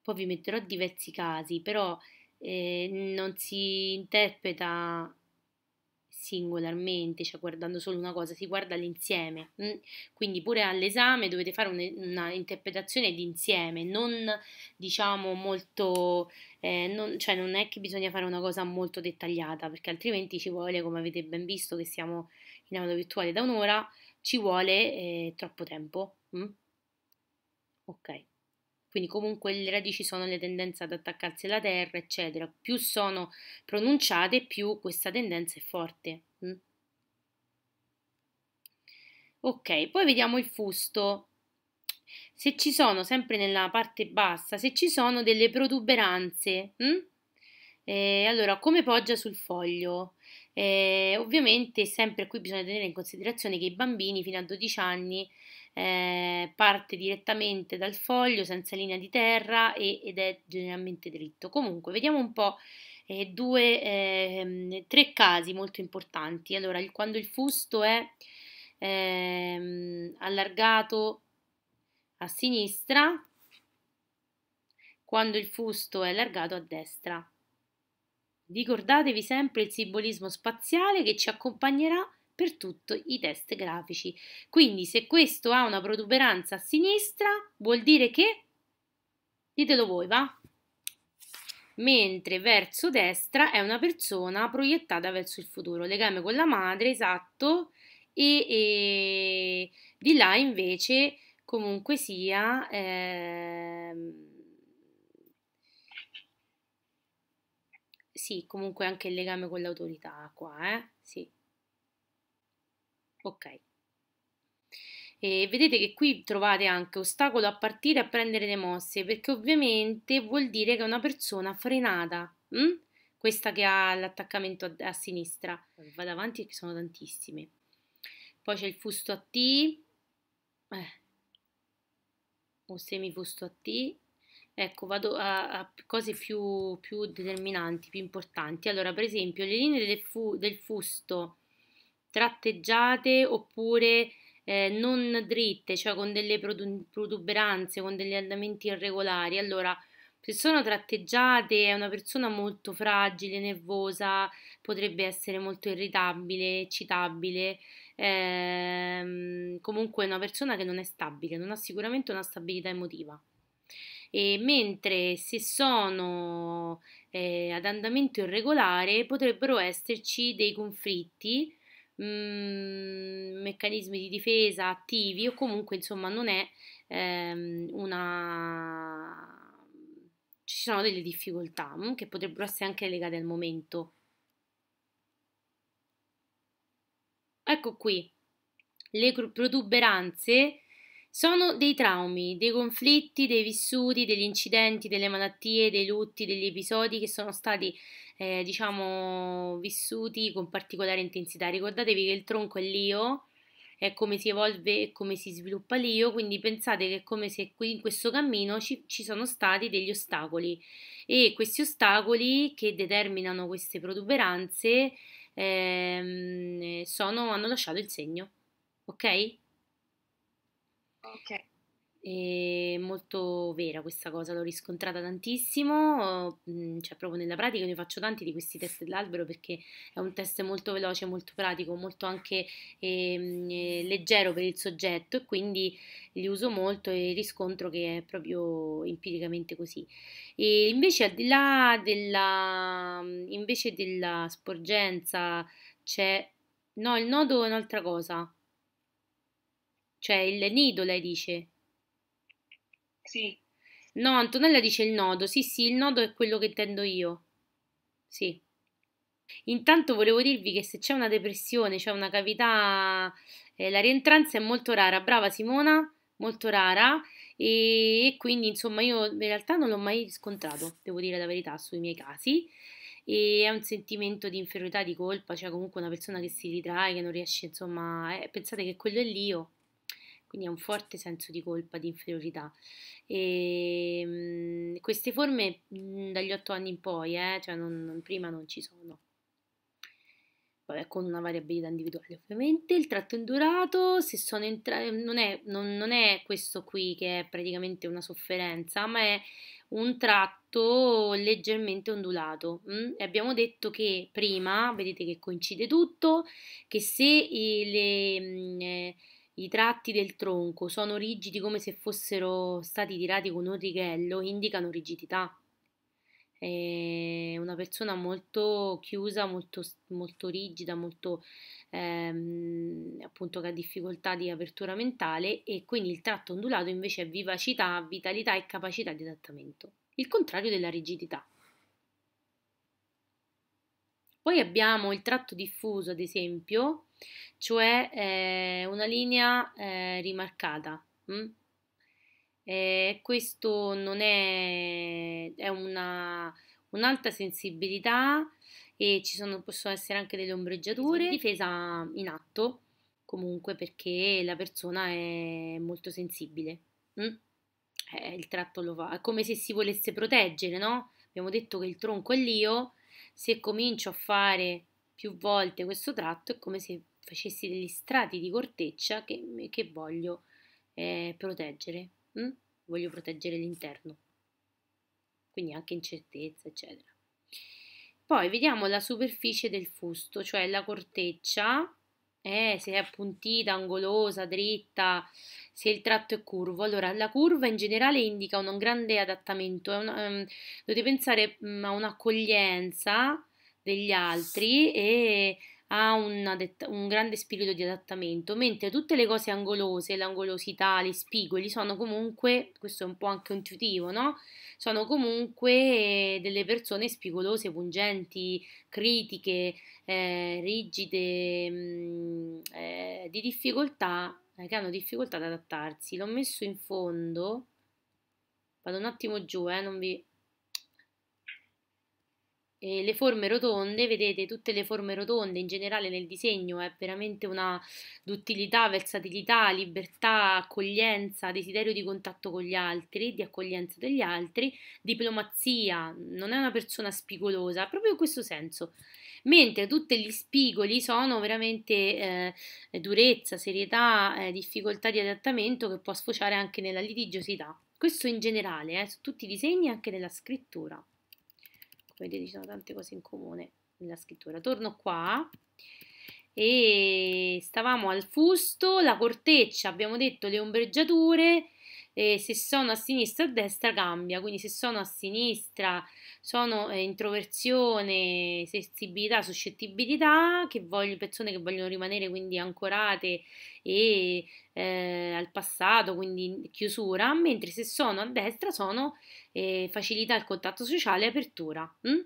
poi vi metterò diversi casi, però eh, non si interpreta singolarmente, cioè guardando solo una cosa, si guarda l'insieme. Mm? Quindi pure all'esame dovete fare un'interpretazione d'insieme, non diciamo molto, eh, non, cioè non è che bisogna fare una cosa molto dettagliata, perché altrimenti ci vuole, come avete ben visto, che siamo in aula virtuale da un'ora, ci vuole eh, troppo tempo. Mm? Ok quindi comunque le radici sono le tendenze ad attaccarsi alla terra, eccetera. Più sono pronunciate, più questa tendenza è forte. Mm. Ok, poi vediamo il fusto. Se ci sono, sempre nella parte bassa, se ci sono delle protuberanze, mm? eh, allora come poggia sul foglio? Eh, ovviamente sempre qui bisogna tenere in considerazione che i bambini fino a 12 anni eh, parte direttamente dal foglio senza linea di terra e, ed è generalmente dritto. Comunque vediamo un po' eh, due, ehm, tre casi molto importanti. Allora, il, quando il fusto è ehm, allargato a sinistra, quando il fusto è allargato a destra. Ricordatevi sempre il simbolismo spaziale che ci accompagnerà per tutti i test grafici. Quindi se questo ha una protuberanza a sinistra, vuol dire che... Ditelo voi, va? Mentre verso destra è una persona proiettata verso il futuro. Legame con la madre, esatto. E, e di là invece, comunque sia... Ehm Sì, comunque anche il legame con l'autorità qua, eh? Sì. Ok. E vedete che qui trovate anche ostacolo a partire a prendere le mosse, perché ovviamente vuol dire che è una persona frenata, mh? Hm, questa che ha l'attaccamento a, a, sinistra. Vado avanti che sono tantissime. Poi c'è il fusto a T, eh. o semifusto a T, Ecco, vado a, a cose più, più, determinanti, più importanti. Allora, per esempio, le linee del, fu, del fusto tratteggiate oppure eh, non dritte, cioè con delle protuberanze, con degli andamenti irregolari. Allora, se sono tratteggiate è una persona molto fragile, nervosa, potrebbe essere molto irritabile, eccitabile, ehm, comunque è una persona che non è stabile, non ha sicuramente una stabilità emotiva e mentre se sono eh, ad andamento irregolare potrebbero esserci dei conflitti, mh, mm, meccanismi di difesa attivi o comunque insomma non è ehm, una... ci sono delle difficoltà mh, mm, che potrebbero essere anche legate al momento. Ecco qui, le protuberanze sono dei traumi, dei conflitti, dei vissuti, degli incidenti, delle malattie, dei lutti, degli episodi che sono stati, eh, diciamo, vissuti con particolare intensità. Ricordatevi che il tronco è l'io, è come si evolve e come si sviluppa l'io, quindi pensate che è come se qui in questo cammino ci, ci sono stati degli ostacoli e questi ostacoli che determinano queste protuberanze ehm, sono, hanno lasciato il segno, ok? Ok. È molto vera questa cosa, l'ho riscontrata tantissimo, mm, cioè proprio nella pratica ne faccio tanti di questi test dell'albero perché è un test molto veloce, molto pratico, molto anche ehm, eh, leggero per il soggetto e quindi li uso molto e riscontro che è proprio empiricamente così. E invece al di là della, mm, invece della sporgenza c'è... No, il nodo è un'altra cosa cioè il nido, lei dice. Sì. No, Antonella dice il nodo. Sì, sì, il nodo è quello che intendo io. Sì. Intanto volevo dirvi che se c'è una depressione, c'è cioè una cavità, eh, la rientranza è molto rara. Brava Simona, molto rara. E, e quindi, insomma, io in realtà non l'ho mai riscontrato, devo dire la verità, sui miei casi. E è un sentimento di inferiorità, di colpa, cioè comunque una persona che si ritrae, che non riesce, insomma, eh, pensate che quello è l'io quindi ha un forte senso di colpa, di inferiorità. E, ehm, mh, queste forme mh, mm, dagli 8 anni in poi, eh, cioè non, non, prima non ci sono. Vabbè, con una variabilità individuale ovviamente. Il tratto indurato, se sono entrate, non, è, non, non è questo qui che è praticamente una sofferenza, ma è un tratto leggermente ondulato. Mm? abbiamo detto che prima, vedete che coincide tutto, che se le... Mm, eh, i tratti del tronco sono rigidi come se fossero stati tirati con un righello, indicano rigidità. È una persona molto chiusa, molto, molto rigida, molto ehm, appunto che ha difficoltà di apertura mentale e quindi il tratto ondulato invece è vivacità, vitalità e capacità di adattamento, il contrario della rigidità. Poi abbiamo il tratto diffuso, ad esempio, cioè eh, una linea eh, rimarcata. Hm? Eh, questo non è, è una, un'alta sensibilità e ci sono, possono essere anche delle ombreggiature, difesa in atto comunque perché la persona è molto sensibile. Hm? Eh, il tratto lo fa, è come se si volesse proteggere, no? Abbiamo detto che il tronco è l'io, se comincio a fare più volte questo tratto è come se facessi degli strati di corteccia che, che voglio eh, proteggere, mm? voglio proteggere l'interno, quindi anche incertezza, eccetera. Poi vediamo la superficie del fusto, cioè la corteccia, eh, se è appuntita, angolosa, dritta, se il tratto è curvo. Allora, la curva in generale indica un grande adattamento, una, um, dovete pensare um, a un'accoglienza degli altri e ha un, un, grande spirito di adattamento, mentre tutte le cose angolose, l'angolosità, gli spigoli, sono comunque, questo è un po' anche intuitivo, no? Sono comunque eh, delle persone spigolose, pungenti, critiche, eh, rigide, mh, mm, eh, di difficoltà, eh, che hanno difficoltà ad adattarsi. L'ho messo in fondo, vado un attimo giù, eh, non vi... E le forme rotonde, vedete tutte le forme rotonde in generale nel disegno è veramente una duttilità, versatilità, libertà, accoglienza, desiderio di contatto con gli altri, di accoglienza degli altri, diplomazia, non è una persona spigolosa, proprio in questo senso. Mentre tutti gli spigoli sono veramente eh, durezza, serietà, eh, difficoltà di adattamento che può sfociare anche nella litigiosità. Questo in generale, eh, su tutti i disegni e anche nella scrittura vedete ci sono tante cose in comune nella scrittura. Torno qua e stavamo al fusto, la corteccia, abbiamo detto le ombreggiature, eh, se sono a sinistra o a destra cambia, quindi se sono a sinistra sono eh, introversione, sensibilità, suscettibilità, che voglio, persone che vogliono rimanere quindi ancorate e eh, al passato, quindi chiusura, mentre se sono a destra sono eh, facilità al contatto sociale e apertura. Mm?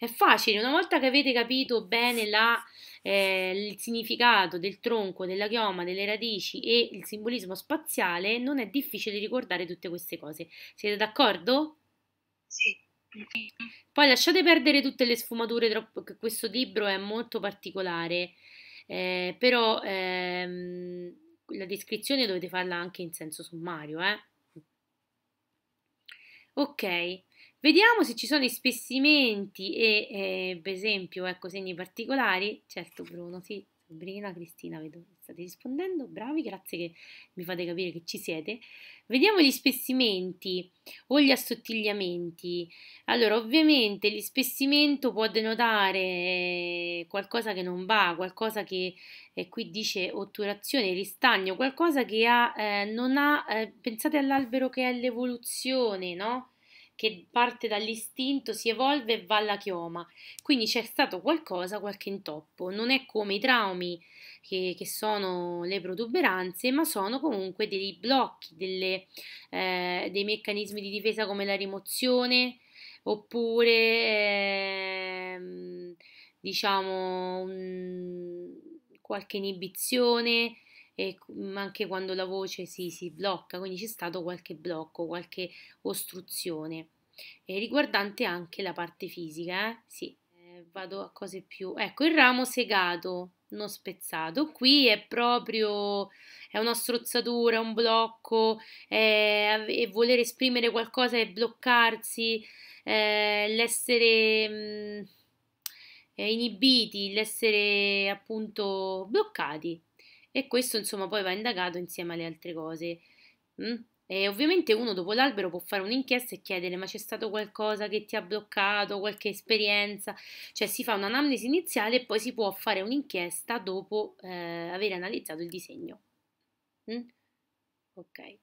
È facile, una volta che avete capito bene la eh, il significato del tronco, della chioma, delle radici e il simbolismo spaziale, non è difficile ricordare tutte queste cose. Siete d'accordo? Sì. Poi lasciate perdere tutte le sfumature, troppo, che questo libro è molto particolare, eh, però ehm, la descrizione dovete farla anche in senso sommario. Eh? Ok. Vediamo se ci sono spessimenti e, eh, per esempio, ecco, segni particolari. Certo, Bruno, sì, Sabrina, Cristina, vedo che state rispondendo. Bravi, grazie che mi fate capire che ci siete. Vediamo gli spessimenti o gli assottigliamenti. Allora, ovviamente l'ispessimento può denotare eh, qualcosa che non va, qualcosa che eh, qui dice otturazione, ristagno, qualcosa che ha, eh, non ha, eh, pensate all'albero che è l'evoluzione, no? che parte dall'istinto, si evolve e va alla chioma. Quindi c'è stato qualcosa, qualche intoppo. Non è come i traumi che, che sono le protuberanze, ma sono comunque dei blocchi, delle, eh, dei meccanismi di difesa come la rimozione oppure eh, diciamo un, qualche inibizione e mm, anche quando la voce si, si blocca, quindi c'è stato qualche blocco, qualche ostruzione. E riguardante anche la parte fisica, eh? sì, eh, vado a cose più... Ecco, il ramo segato, non spezzato. Qui è proprio è una strozzatura, un blocco, è, è voler esprimere qualcosa e bloccarsi, è eh, l'essere mh, mm, eh, inibiti, l'essere appunto bloccati e questo insomma poi va indagato insieme alle altre cose. Mm? E ovviamente uno dopo l'albero può fare un'inchiesta e chiedere ma c'è stato qualcosa che ti ha bloccato, qualche esperienza, cioè si fa un'anamnesi iniziale e poi si può fare un'inchiesta dopo eh, aver analizzato il disegno. Mm? Ok.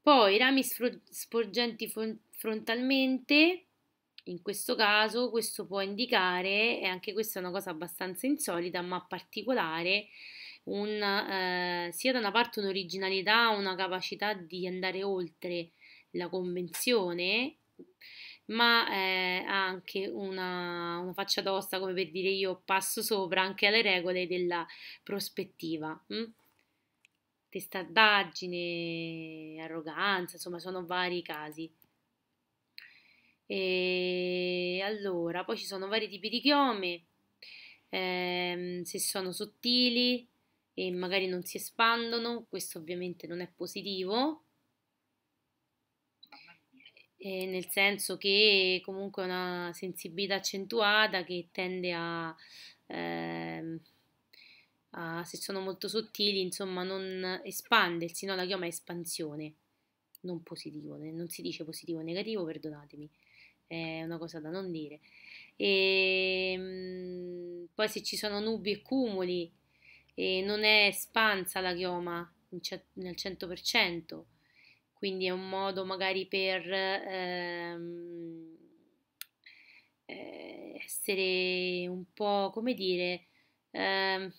Poi rami sporgenti frontalmente, in questo caso questo può indicare, e anche questa è una cosa abbastanza insolita ma particolare, un, eh, sia da una parte un'originalità, una capacità di andare oltre la convenzione, ma eh, anche una, una, faccia tosta, come per dire io passo sopra anche alle regole della prospettiva. Hm? Mm? Testardaggine, arroganza, insomma sono vari casi. E allora, poi ci sono vari tipi di chiome, ehm, se sono sottili e magari non si espandono, questo ovviamente non è positivo, eh, nel senso che comunque è una sensibilità accentuata che tende a, ehm, a, se sono molto sottili, insomma, non espandersi, no? la è espansione, non positivo, non si dice positivo o negativo, perdonatemi è una cosa da non dire. E, ehm, poi se ci sono nubi e cumuli, e eh, non è espansa la chioma nel 100%, quindi è un modo magari per ehm, eh, essere un po', come dire, ehm,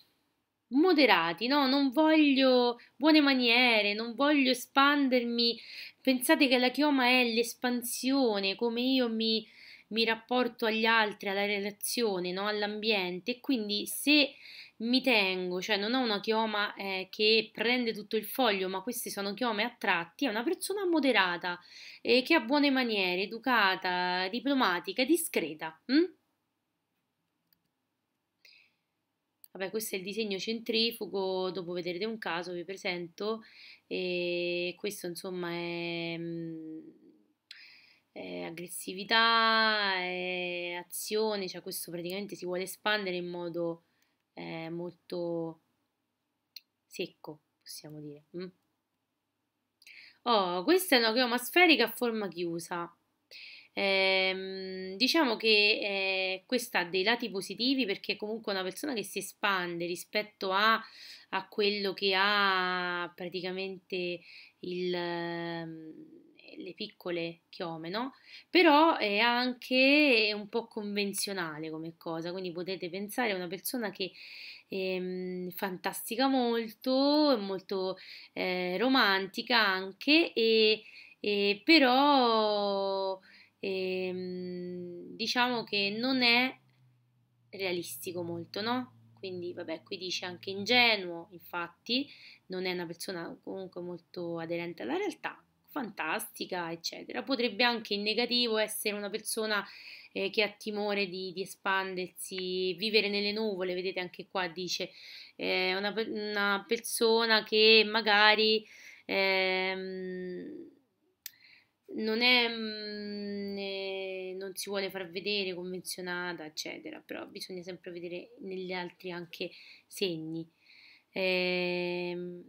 moderati, no? Non voglio buone maniere, non voglio espandermi. Pensate che la chioma è l'espansione, come io mi, mi rapporto agli altri, alla relazione, no? all'ambiente. Quindi se mi tengo, cioè non ho una chioma eh, che prende tutto il foglio, ma queste sono chiome a tratti, è una persona moderata, eh, che ha buone maniere, educata, diplomatica, discreta. Hm? Vabbè, questo è il disegno centrifugo, dopo vedrete un caso, vi presento. E questo insomma è, mm, è aggressività, è azione, cioè questo praticamente si vuole espandere in modo eh, molto secco, possiamo dire. Mm? Oh, questa è una sferica a forma chiusa. Eh, diciamo che eh, questa ha dei lati positivi perché è comunque una persona che si espande rispetto a, a quello che ha praticamente il, ehm, le piccole chiome, no? Però è anche un po' convenzionale come cosa, quindi potete pensare a una persona che ehm, fantastica molto, è molto eh, romantica anche e, e però e, ehm, diciamo che non è realistico molto, no? Quindi, vabbè, qui dice anche ingenuo, infatti, non è una persona comunque molto aderente alla realtà, fantastica, eccetera. Potrebbe anche in negativo essere una persona eh, che ha timore di, di, espandersi, vivere nelle nuvole, vedete anche qua dice, eh, una, una persona che magari... Ehm, non è mh, mm, non si vuole far vedere convenzionata eccetera però bisogna sempre vedere negli altri anche segni eh,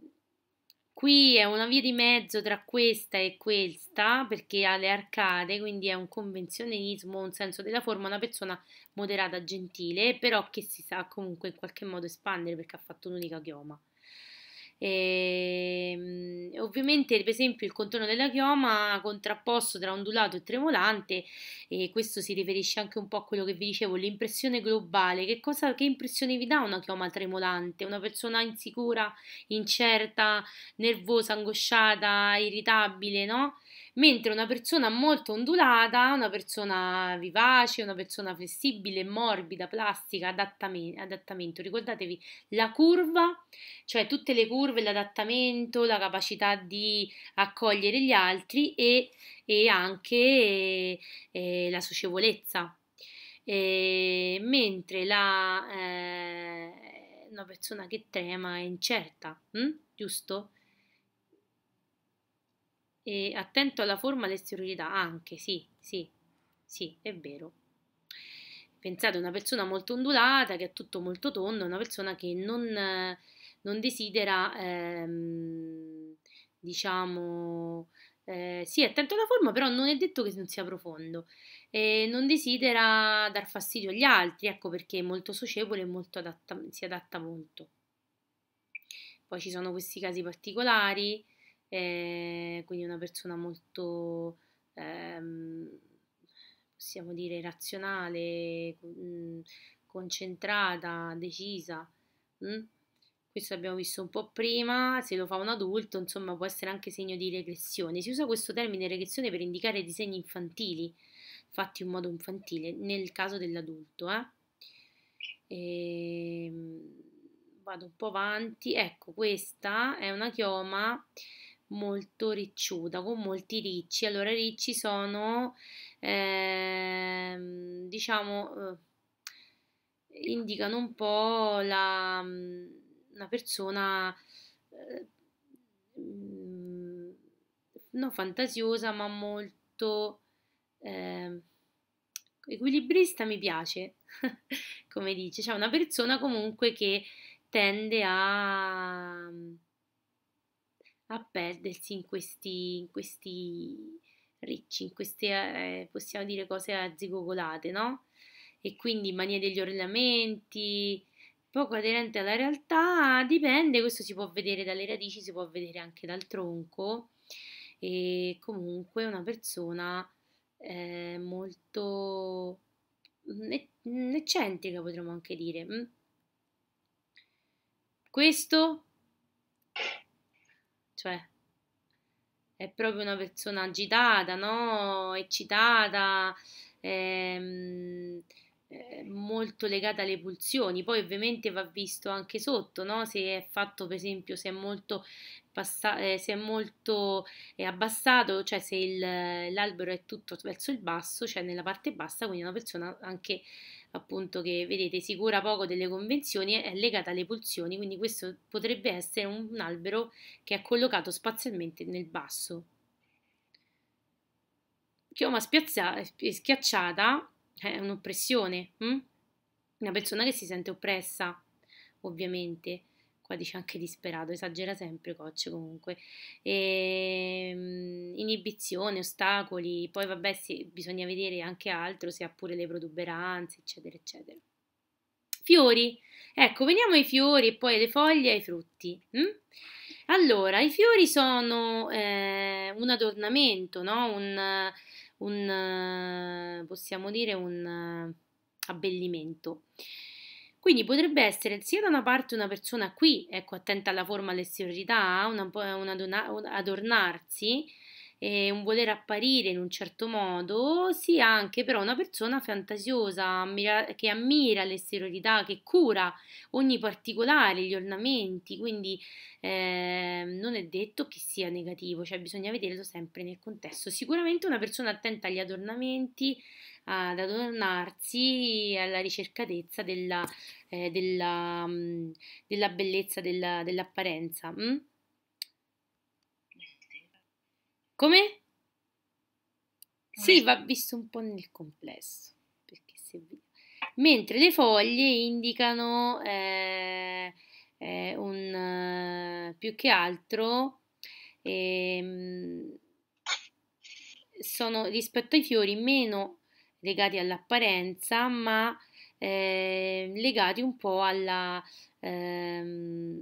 qui è una via di mezzo tra questa e questa perché ha le arcade quindi è un convenzionismo un senso della forma una persona moderata gentile però che si sa comunque in qualche modo espandere perché ha fatto un'unica chioma e, ehm, ovviamente, per esempio, il contorno della chioma contrapposto tra ondulato e tremolante, e questo si riferisce anche un po' a quello che vi dicevo, l'impressione globale. Che, cosa, che impressione vi dà una chioma tremolante? Una persona insicura, incerta, nervosa, angosciata, irritabile, no? mentre una persona molto ondulata, una persona vivace, una persona flessibile, morbida, plastica, adattamento, adattamento. ricordatevi la curva, cioè tutte le curve, l'adattamento, la capacità di accogliere gli altri e, e anche e, eh, e la socievolezza. mentre la, eh, una persona che trema è incerta, mh? Hm? giusto? E attento alla forma e all'esteriorità, anche, sì, sì, sì, è vero. Pensate una persona molto ondulata, che ha tutto molto tondo, una persona che non, non desidera, ehm, diciamo, eh, sì, attento alla forma, però non è detto che non sia profondo. E non desidera dar fastidio agli altri, ecco perché è molto socievole e molto adatta, si adatta molto. Poi ci sono questi casi particolari eh, quindi una persona molto, ehm, possiamo dire, razionale, mm, concentrata, decisa. Mh? Mm? Questo abbiamo visto un po' prima, se lo fa un adulto, insomma, può essere anche segno di regressione. Si usa questo termine regressione per indicare disegni infantili, fatti in modo infantile, nel caso dell'adulto. Eh? E... Ehm, vado un po' avanti, ecco, questa è una chioma molto ricciuta, con molti ricci. Allora, i ricci sono, eh, diciamo, eh, indicano un po' la, mm, una persona eh, mm, non fantasiosa, ma molto ehm, equilibrista. Mi piace, come dice, cioè una persona comunque che tende a mm, a perdersi in questi, in questi ricci, in queste, eh, possiamo dire, cose arzigogolate, no? E quindi mania degli ornamenti, poco aderente alla realtà, dipende, questo si può vedere dalle radici, si può vedere anche dal tronco, e comunque una persona eh, molto mm, mm, eccentrica, potremmo anche dire. Mm. Questo cioè è proprio una persona agitata, no? eccitata, ehm, eh, molto legata alle pulsioni. Poi ovviamente va visto anche sotto, no? se è fatto per esempio, se è molto, passa- eh, se è molto è abbassato, cioè se il, l'albero è tutto verso il basso, cioè nella parte bassa, quindi è una persona anche appunto che vedete si cura poco delle convenzioni è legata alle pulsioni, quindi questo potrebbe essere un albero che è collocato spazialmente nel basso. Chioma eh, schiacciata eh, è un'oppressione, hm? una persona che si sente oppressa, ovviamente qua dice anche disperato, esagera sempre Coach comunque, e, ehm, inibizione, ostacoli, poi vabbè sì, bisogna vedere anche altro, se ha pure le protuberanze, eccetera, eccetera. Fiori, ecco, veniamo ai fiori e poi alle foglie e ai frutti. Hm? Allora, i fiori sono eh, un adornamento, no? un, un possiamo dire un abbellimento. Quindi potrebbe essere sia da una parte una persona qui, ecco, attenta alla forma, all'esteriorità, un, eh, un adornarsi, eh, un voler apparire in un certo modo, sia anche però una persona fantasiosa ammira, che ammira l'esteriorità, che cura ogni particolare, gli ornamenti, quindi eh, non è detto che sia negativo, cioè bisogna vederlo sempre nel contesto. Sicuramente una persona attenta agli adornamenti, ad adornarsi alla ricercatezza della, eh, della, mm, della bellezza della, dell'apparenza. Mm? Come? Sì, va visto un po' nel complesso. Mentre le foglie indicano eh, eh, un, eh, più che altro eh, sono rispetto ai fiori meno legati all'apparenza, ma eh, legati un po' alla... Ehm,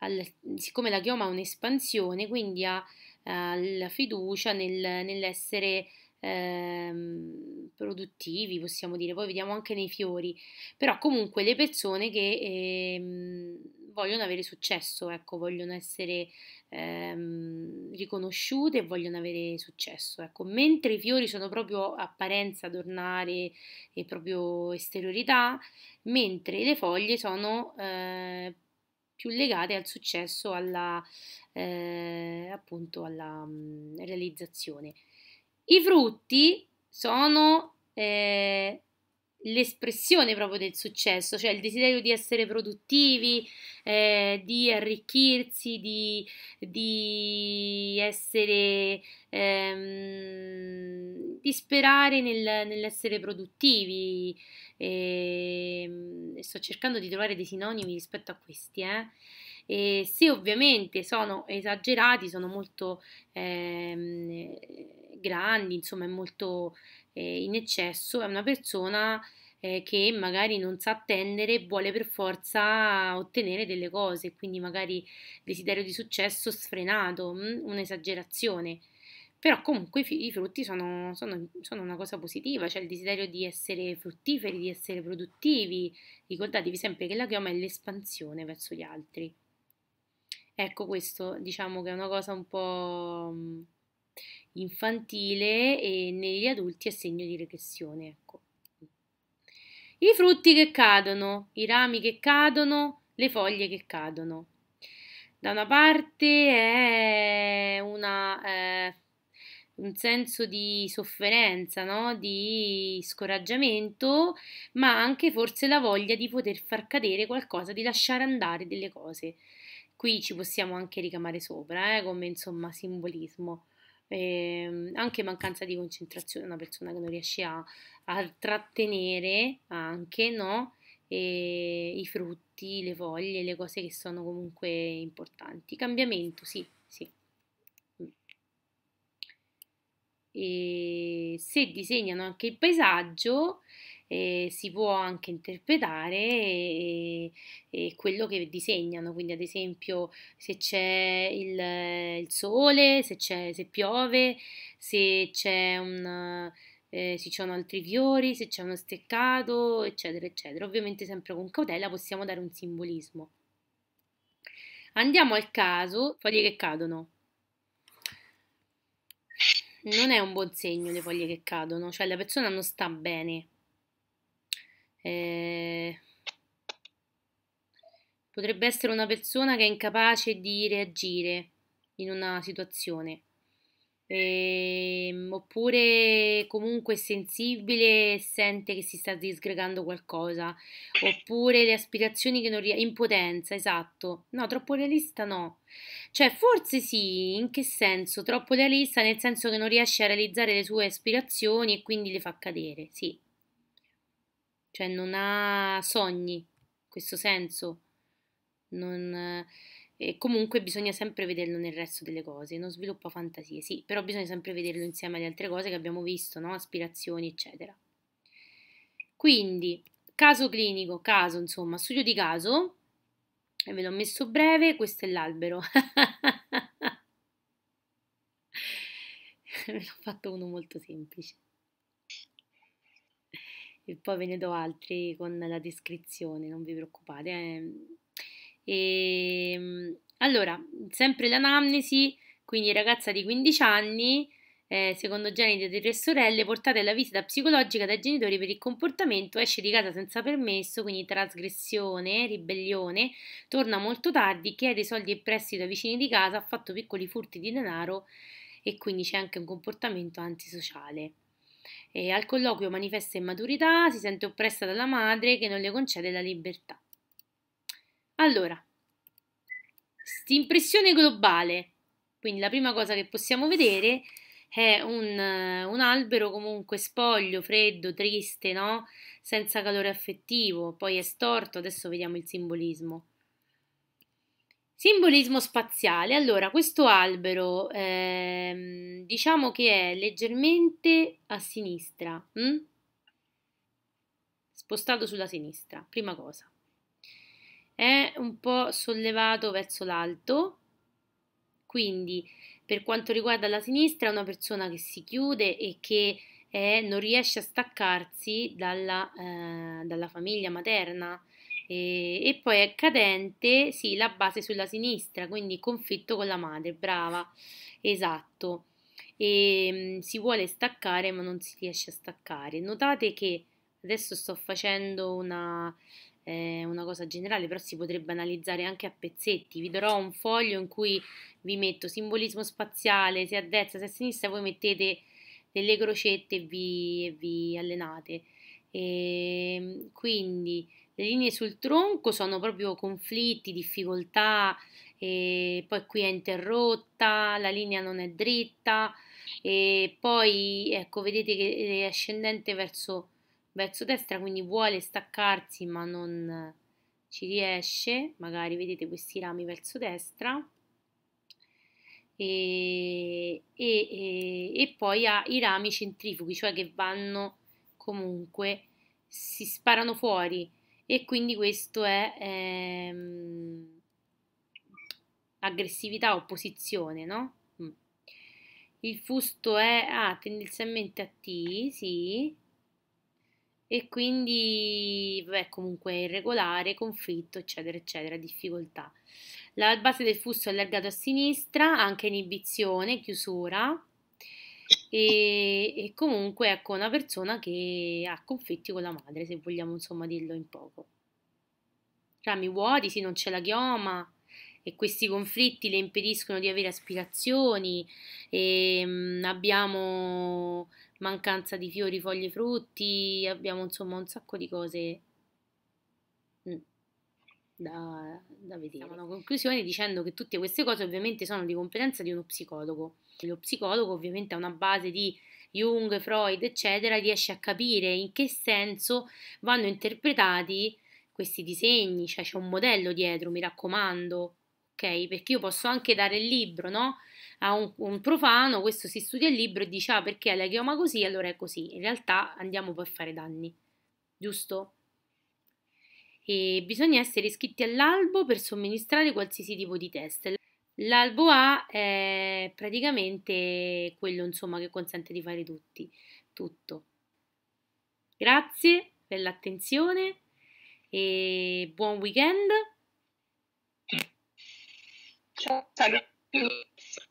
al, siccome la chioma ha un'espansione, quindi ha, ha la fiducia nel, nell'essere ehm, produttivi, possiamo dire, poi vediamo anche nei fiori, però comunque le persone che ehm, vogliono avere successo, ecco, vogliono essere ehm, riconosciute e vogliono avere successo. Ecco. Mentre i fiori sono proprio apparenza, adornare e proprio esteriorità, mentre le foglie sono eh, più legate al successo, alla, eh, appunto alla mh, mm, realizzazione. I frutti sono eh, l'espressione proprio del successo, cioè il desiderio di essere produttivi, eh, di arricchirsi, di, di essere, ehm, di sperare nel, nell'essere produttivi. Ehm, e, sto cercando di trovare dei sinonimi rispetto a questi, eh. E se ovviamente sono esagerati, sono molto ehm, grandi, insomma, è molto eh, in eccesso è una persona eh, che magari non sa attendere e vuole per forza ottenere delle cose, quindi magari desiderio di successo sfrenato, mh, mm, un'esagerazione. Però comunque i frutti sono, sono, sono una cosa positiva, cioè il desiderio di essere fruttiferi, di essere produttivi. Ricordatevi sempre che la chioma è l'espansione verso gli altri. Ecco questo, diciamo che è una cosa un po' mm, infantile e negli adulti è segno di regressione. Ecco. I frutti che cadono, i rami che cadono, le foglie che cadono. Da una parte è una, eh, un senso di sofferenza, no? di scoraggiamento, ma anche forse la voglia di poter far cadere qualcosa, di lasciare andare delle cose. Qui ci possiamo anche ricamare sopra, eh, come insomma simbolismo eh, anche mancanza di concentrazione, una persona che non riesce a, a trattenere anche no? E i frutti, le foglie, le cose che sono comunque importanti. Cambiamento, sì, sì. Mm. E se disegnano anche il paesaggio, eh, si può anche interpretare e, e quello che disegnano, quindi ad esempio se c'è il, il sole, se, se, piove, se, un, eh, se ci sono altri fiori, se c'è uno steccato, eccetera, eccetera. Ovviamente sempre con cautela possiamo dare un simbolismo. Andiamo al caso, foglie che cadono. Non è un buon segno le foglie che cadono, cioè la persona non sta bene. Eh, potrebbe essere una persona che è incapace di reagire in una situazione. Eh, oppure comunque è sensibile e sente che si sta disgregando qualcosa, oppure le aspirazioni che non riesce, impotenza, esatto, no, troppo realista no, cioè forse sì, in che senso? Troppo realista nel senso che non riesce a realizzare le sue aspirazioni e quindi le fa cadere, sì, cioè non ha sogni, in questo senso. Non, eh, e comunque bisogna sempre vederlo nel resto delle cose, non sviluppa fantasie, sì, però bisogna sempre vederlo insieme alle altre cose che abbiamo visto, no? aspirazioni, eccetera. Quindi, caso clinico, caso, insomma, studio di caso, e ve l'ho messo breve, questo è l'albero. ve l'ho fatto uno molto semplice e poi ve ne do altri con la descrizione, non vi preoccupate. E, eh. ehm, allora, sempre l'anamnesi, quindi ragazza di 15 anni, eh, secondogenita di tre sorelle, portata alla visita psicologica dai genitori per il comportamento, esce di casa senza permesso, quindi trasgressione, ribellione, torna molto tardi, chiede soldi e prestiti ai vicini di casa, ha fatto piccoli furti di denaro e quindi c'è anche un comportamento antisociale. E al colloquio manifesta immaturità, si sente oppressa dalla madre che non le concede la libertà. Allora, impressione globale, quindi la prima cosa che possiamo vedere è un, un, albero comunque spoglio, freddo, triste, no? senza calore affettivo, poi è storto, adesso vediamo il simbolismo. Simbolismo spaziale. Allora, questo albero ehm, diciamo che è leggermente a sinistra, mh? Mm? spostato sulla sinistra, prima cosa. È un po' sollevato verso l'alto, quindi per quanto riguarda la sinistra è una persona che si chiude e che è, eh, non riesce a staccarsi dalla, eh, dalla famiglia materna, e, e poi è cadente, sì, la base sulla sinistra, quindi conflitto con la madre, brava, esatto. E, ehm, si vuole staccare ma non si riesce a staccare. Notate che adesso sto facendo una, eh, una cosa generale, però si potrebbe analizzare anche a pezzetti. Vi darò un foglio in cui vi metto simbolismo spaziale, se a destra, se a sinistra, voi mettete delle crocette e vi, e vi allenate. E, ehm, quindi le linee sul tronco sono proprio conflitti, difficoltà, e poi qui è interrotta, la linea non è dritta e poi ecco vedete che è ascendente verso, verso destra, quindi vuole staccarsi ma non ci riesce, magari vedete questi rami verso destra. E, e, e, e, poi ha i rami centrifughi, cioè che vanno comunque, si sparano fuori e quindi questo è ehm, aggressività, opposizione, no? Mm. Il fusto è ah, tendenzialmente a T, sì, e quindi vabbè, comunque irregolare, conflitto, eccetera, eccetera, difficoltà. La base del fusto è allargato a sinistra, anche inibizione, chiusura, e, e comunque ecco una persona che ha conflitti con la madre, se vogliamo insomma dirlo in poco. Rami cioè, vuoti, sì, non c'è la chioma e questi conflitti le impediscono di avere aspirazioni, e, ehm, mh, abbiamo mancanza di fiori, foglie, frutti, abbiamo insomma un sacco di cose da, da vedere. Siamo una conclusione dicendo che tutte queste cose ovviamente sono di competenza di uno psicologo. Lo psicologo ovviamente ha una base di Jung, Freud, eccetera, riesce a capire in che senso vanno interpretati questi disegni, cioè c'è un modello dietro, mi raccomando, ok? Perché io posso anche dare il libro, no? A un, un profano, questo si studia il libro e dice ah perché la chioma così, allora è così. In realtà andiamo poi a fare danni, giusto? e bisogna essere iscritti all'albo per somministrare qualsiasi tipo di test. L'albo A è praticamente quello insomma, che consente di fare tutti, tutto. Grazie per l'attenzione e buon weekend. Ciao, saluto.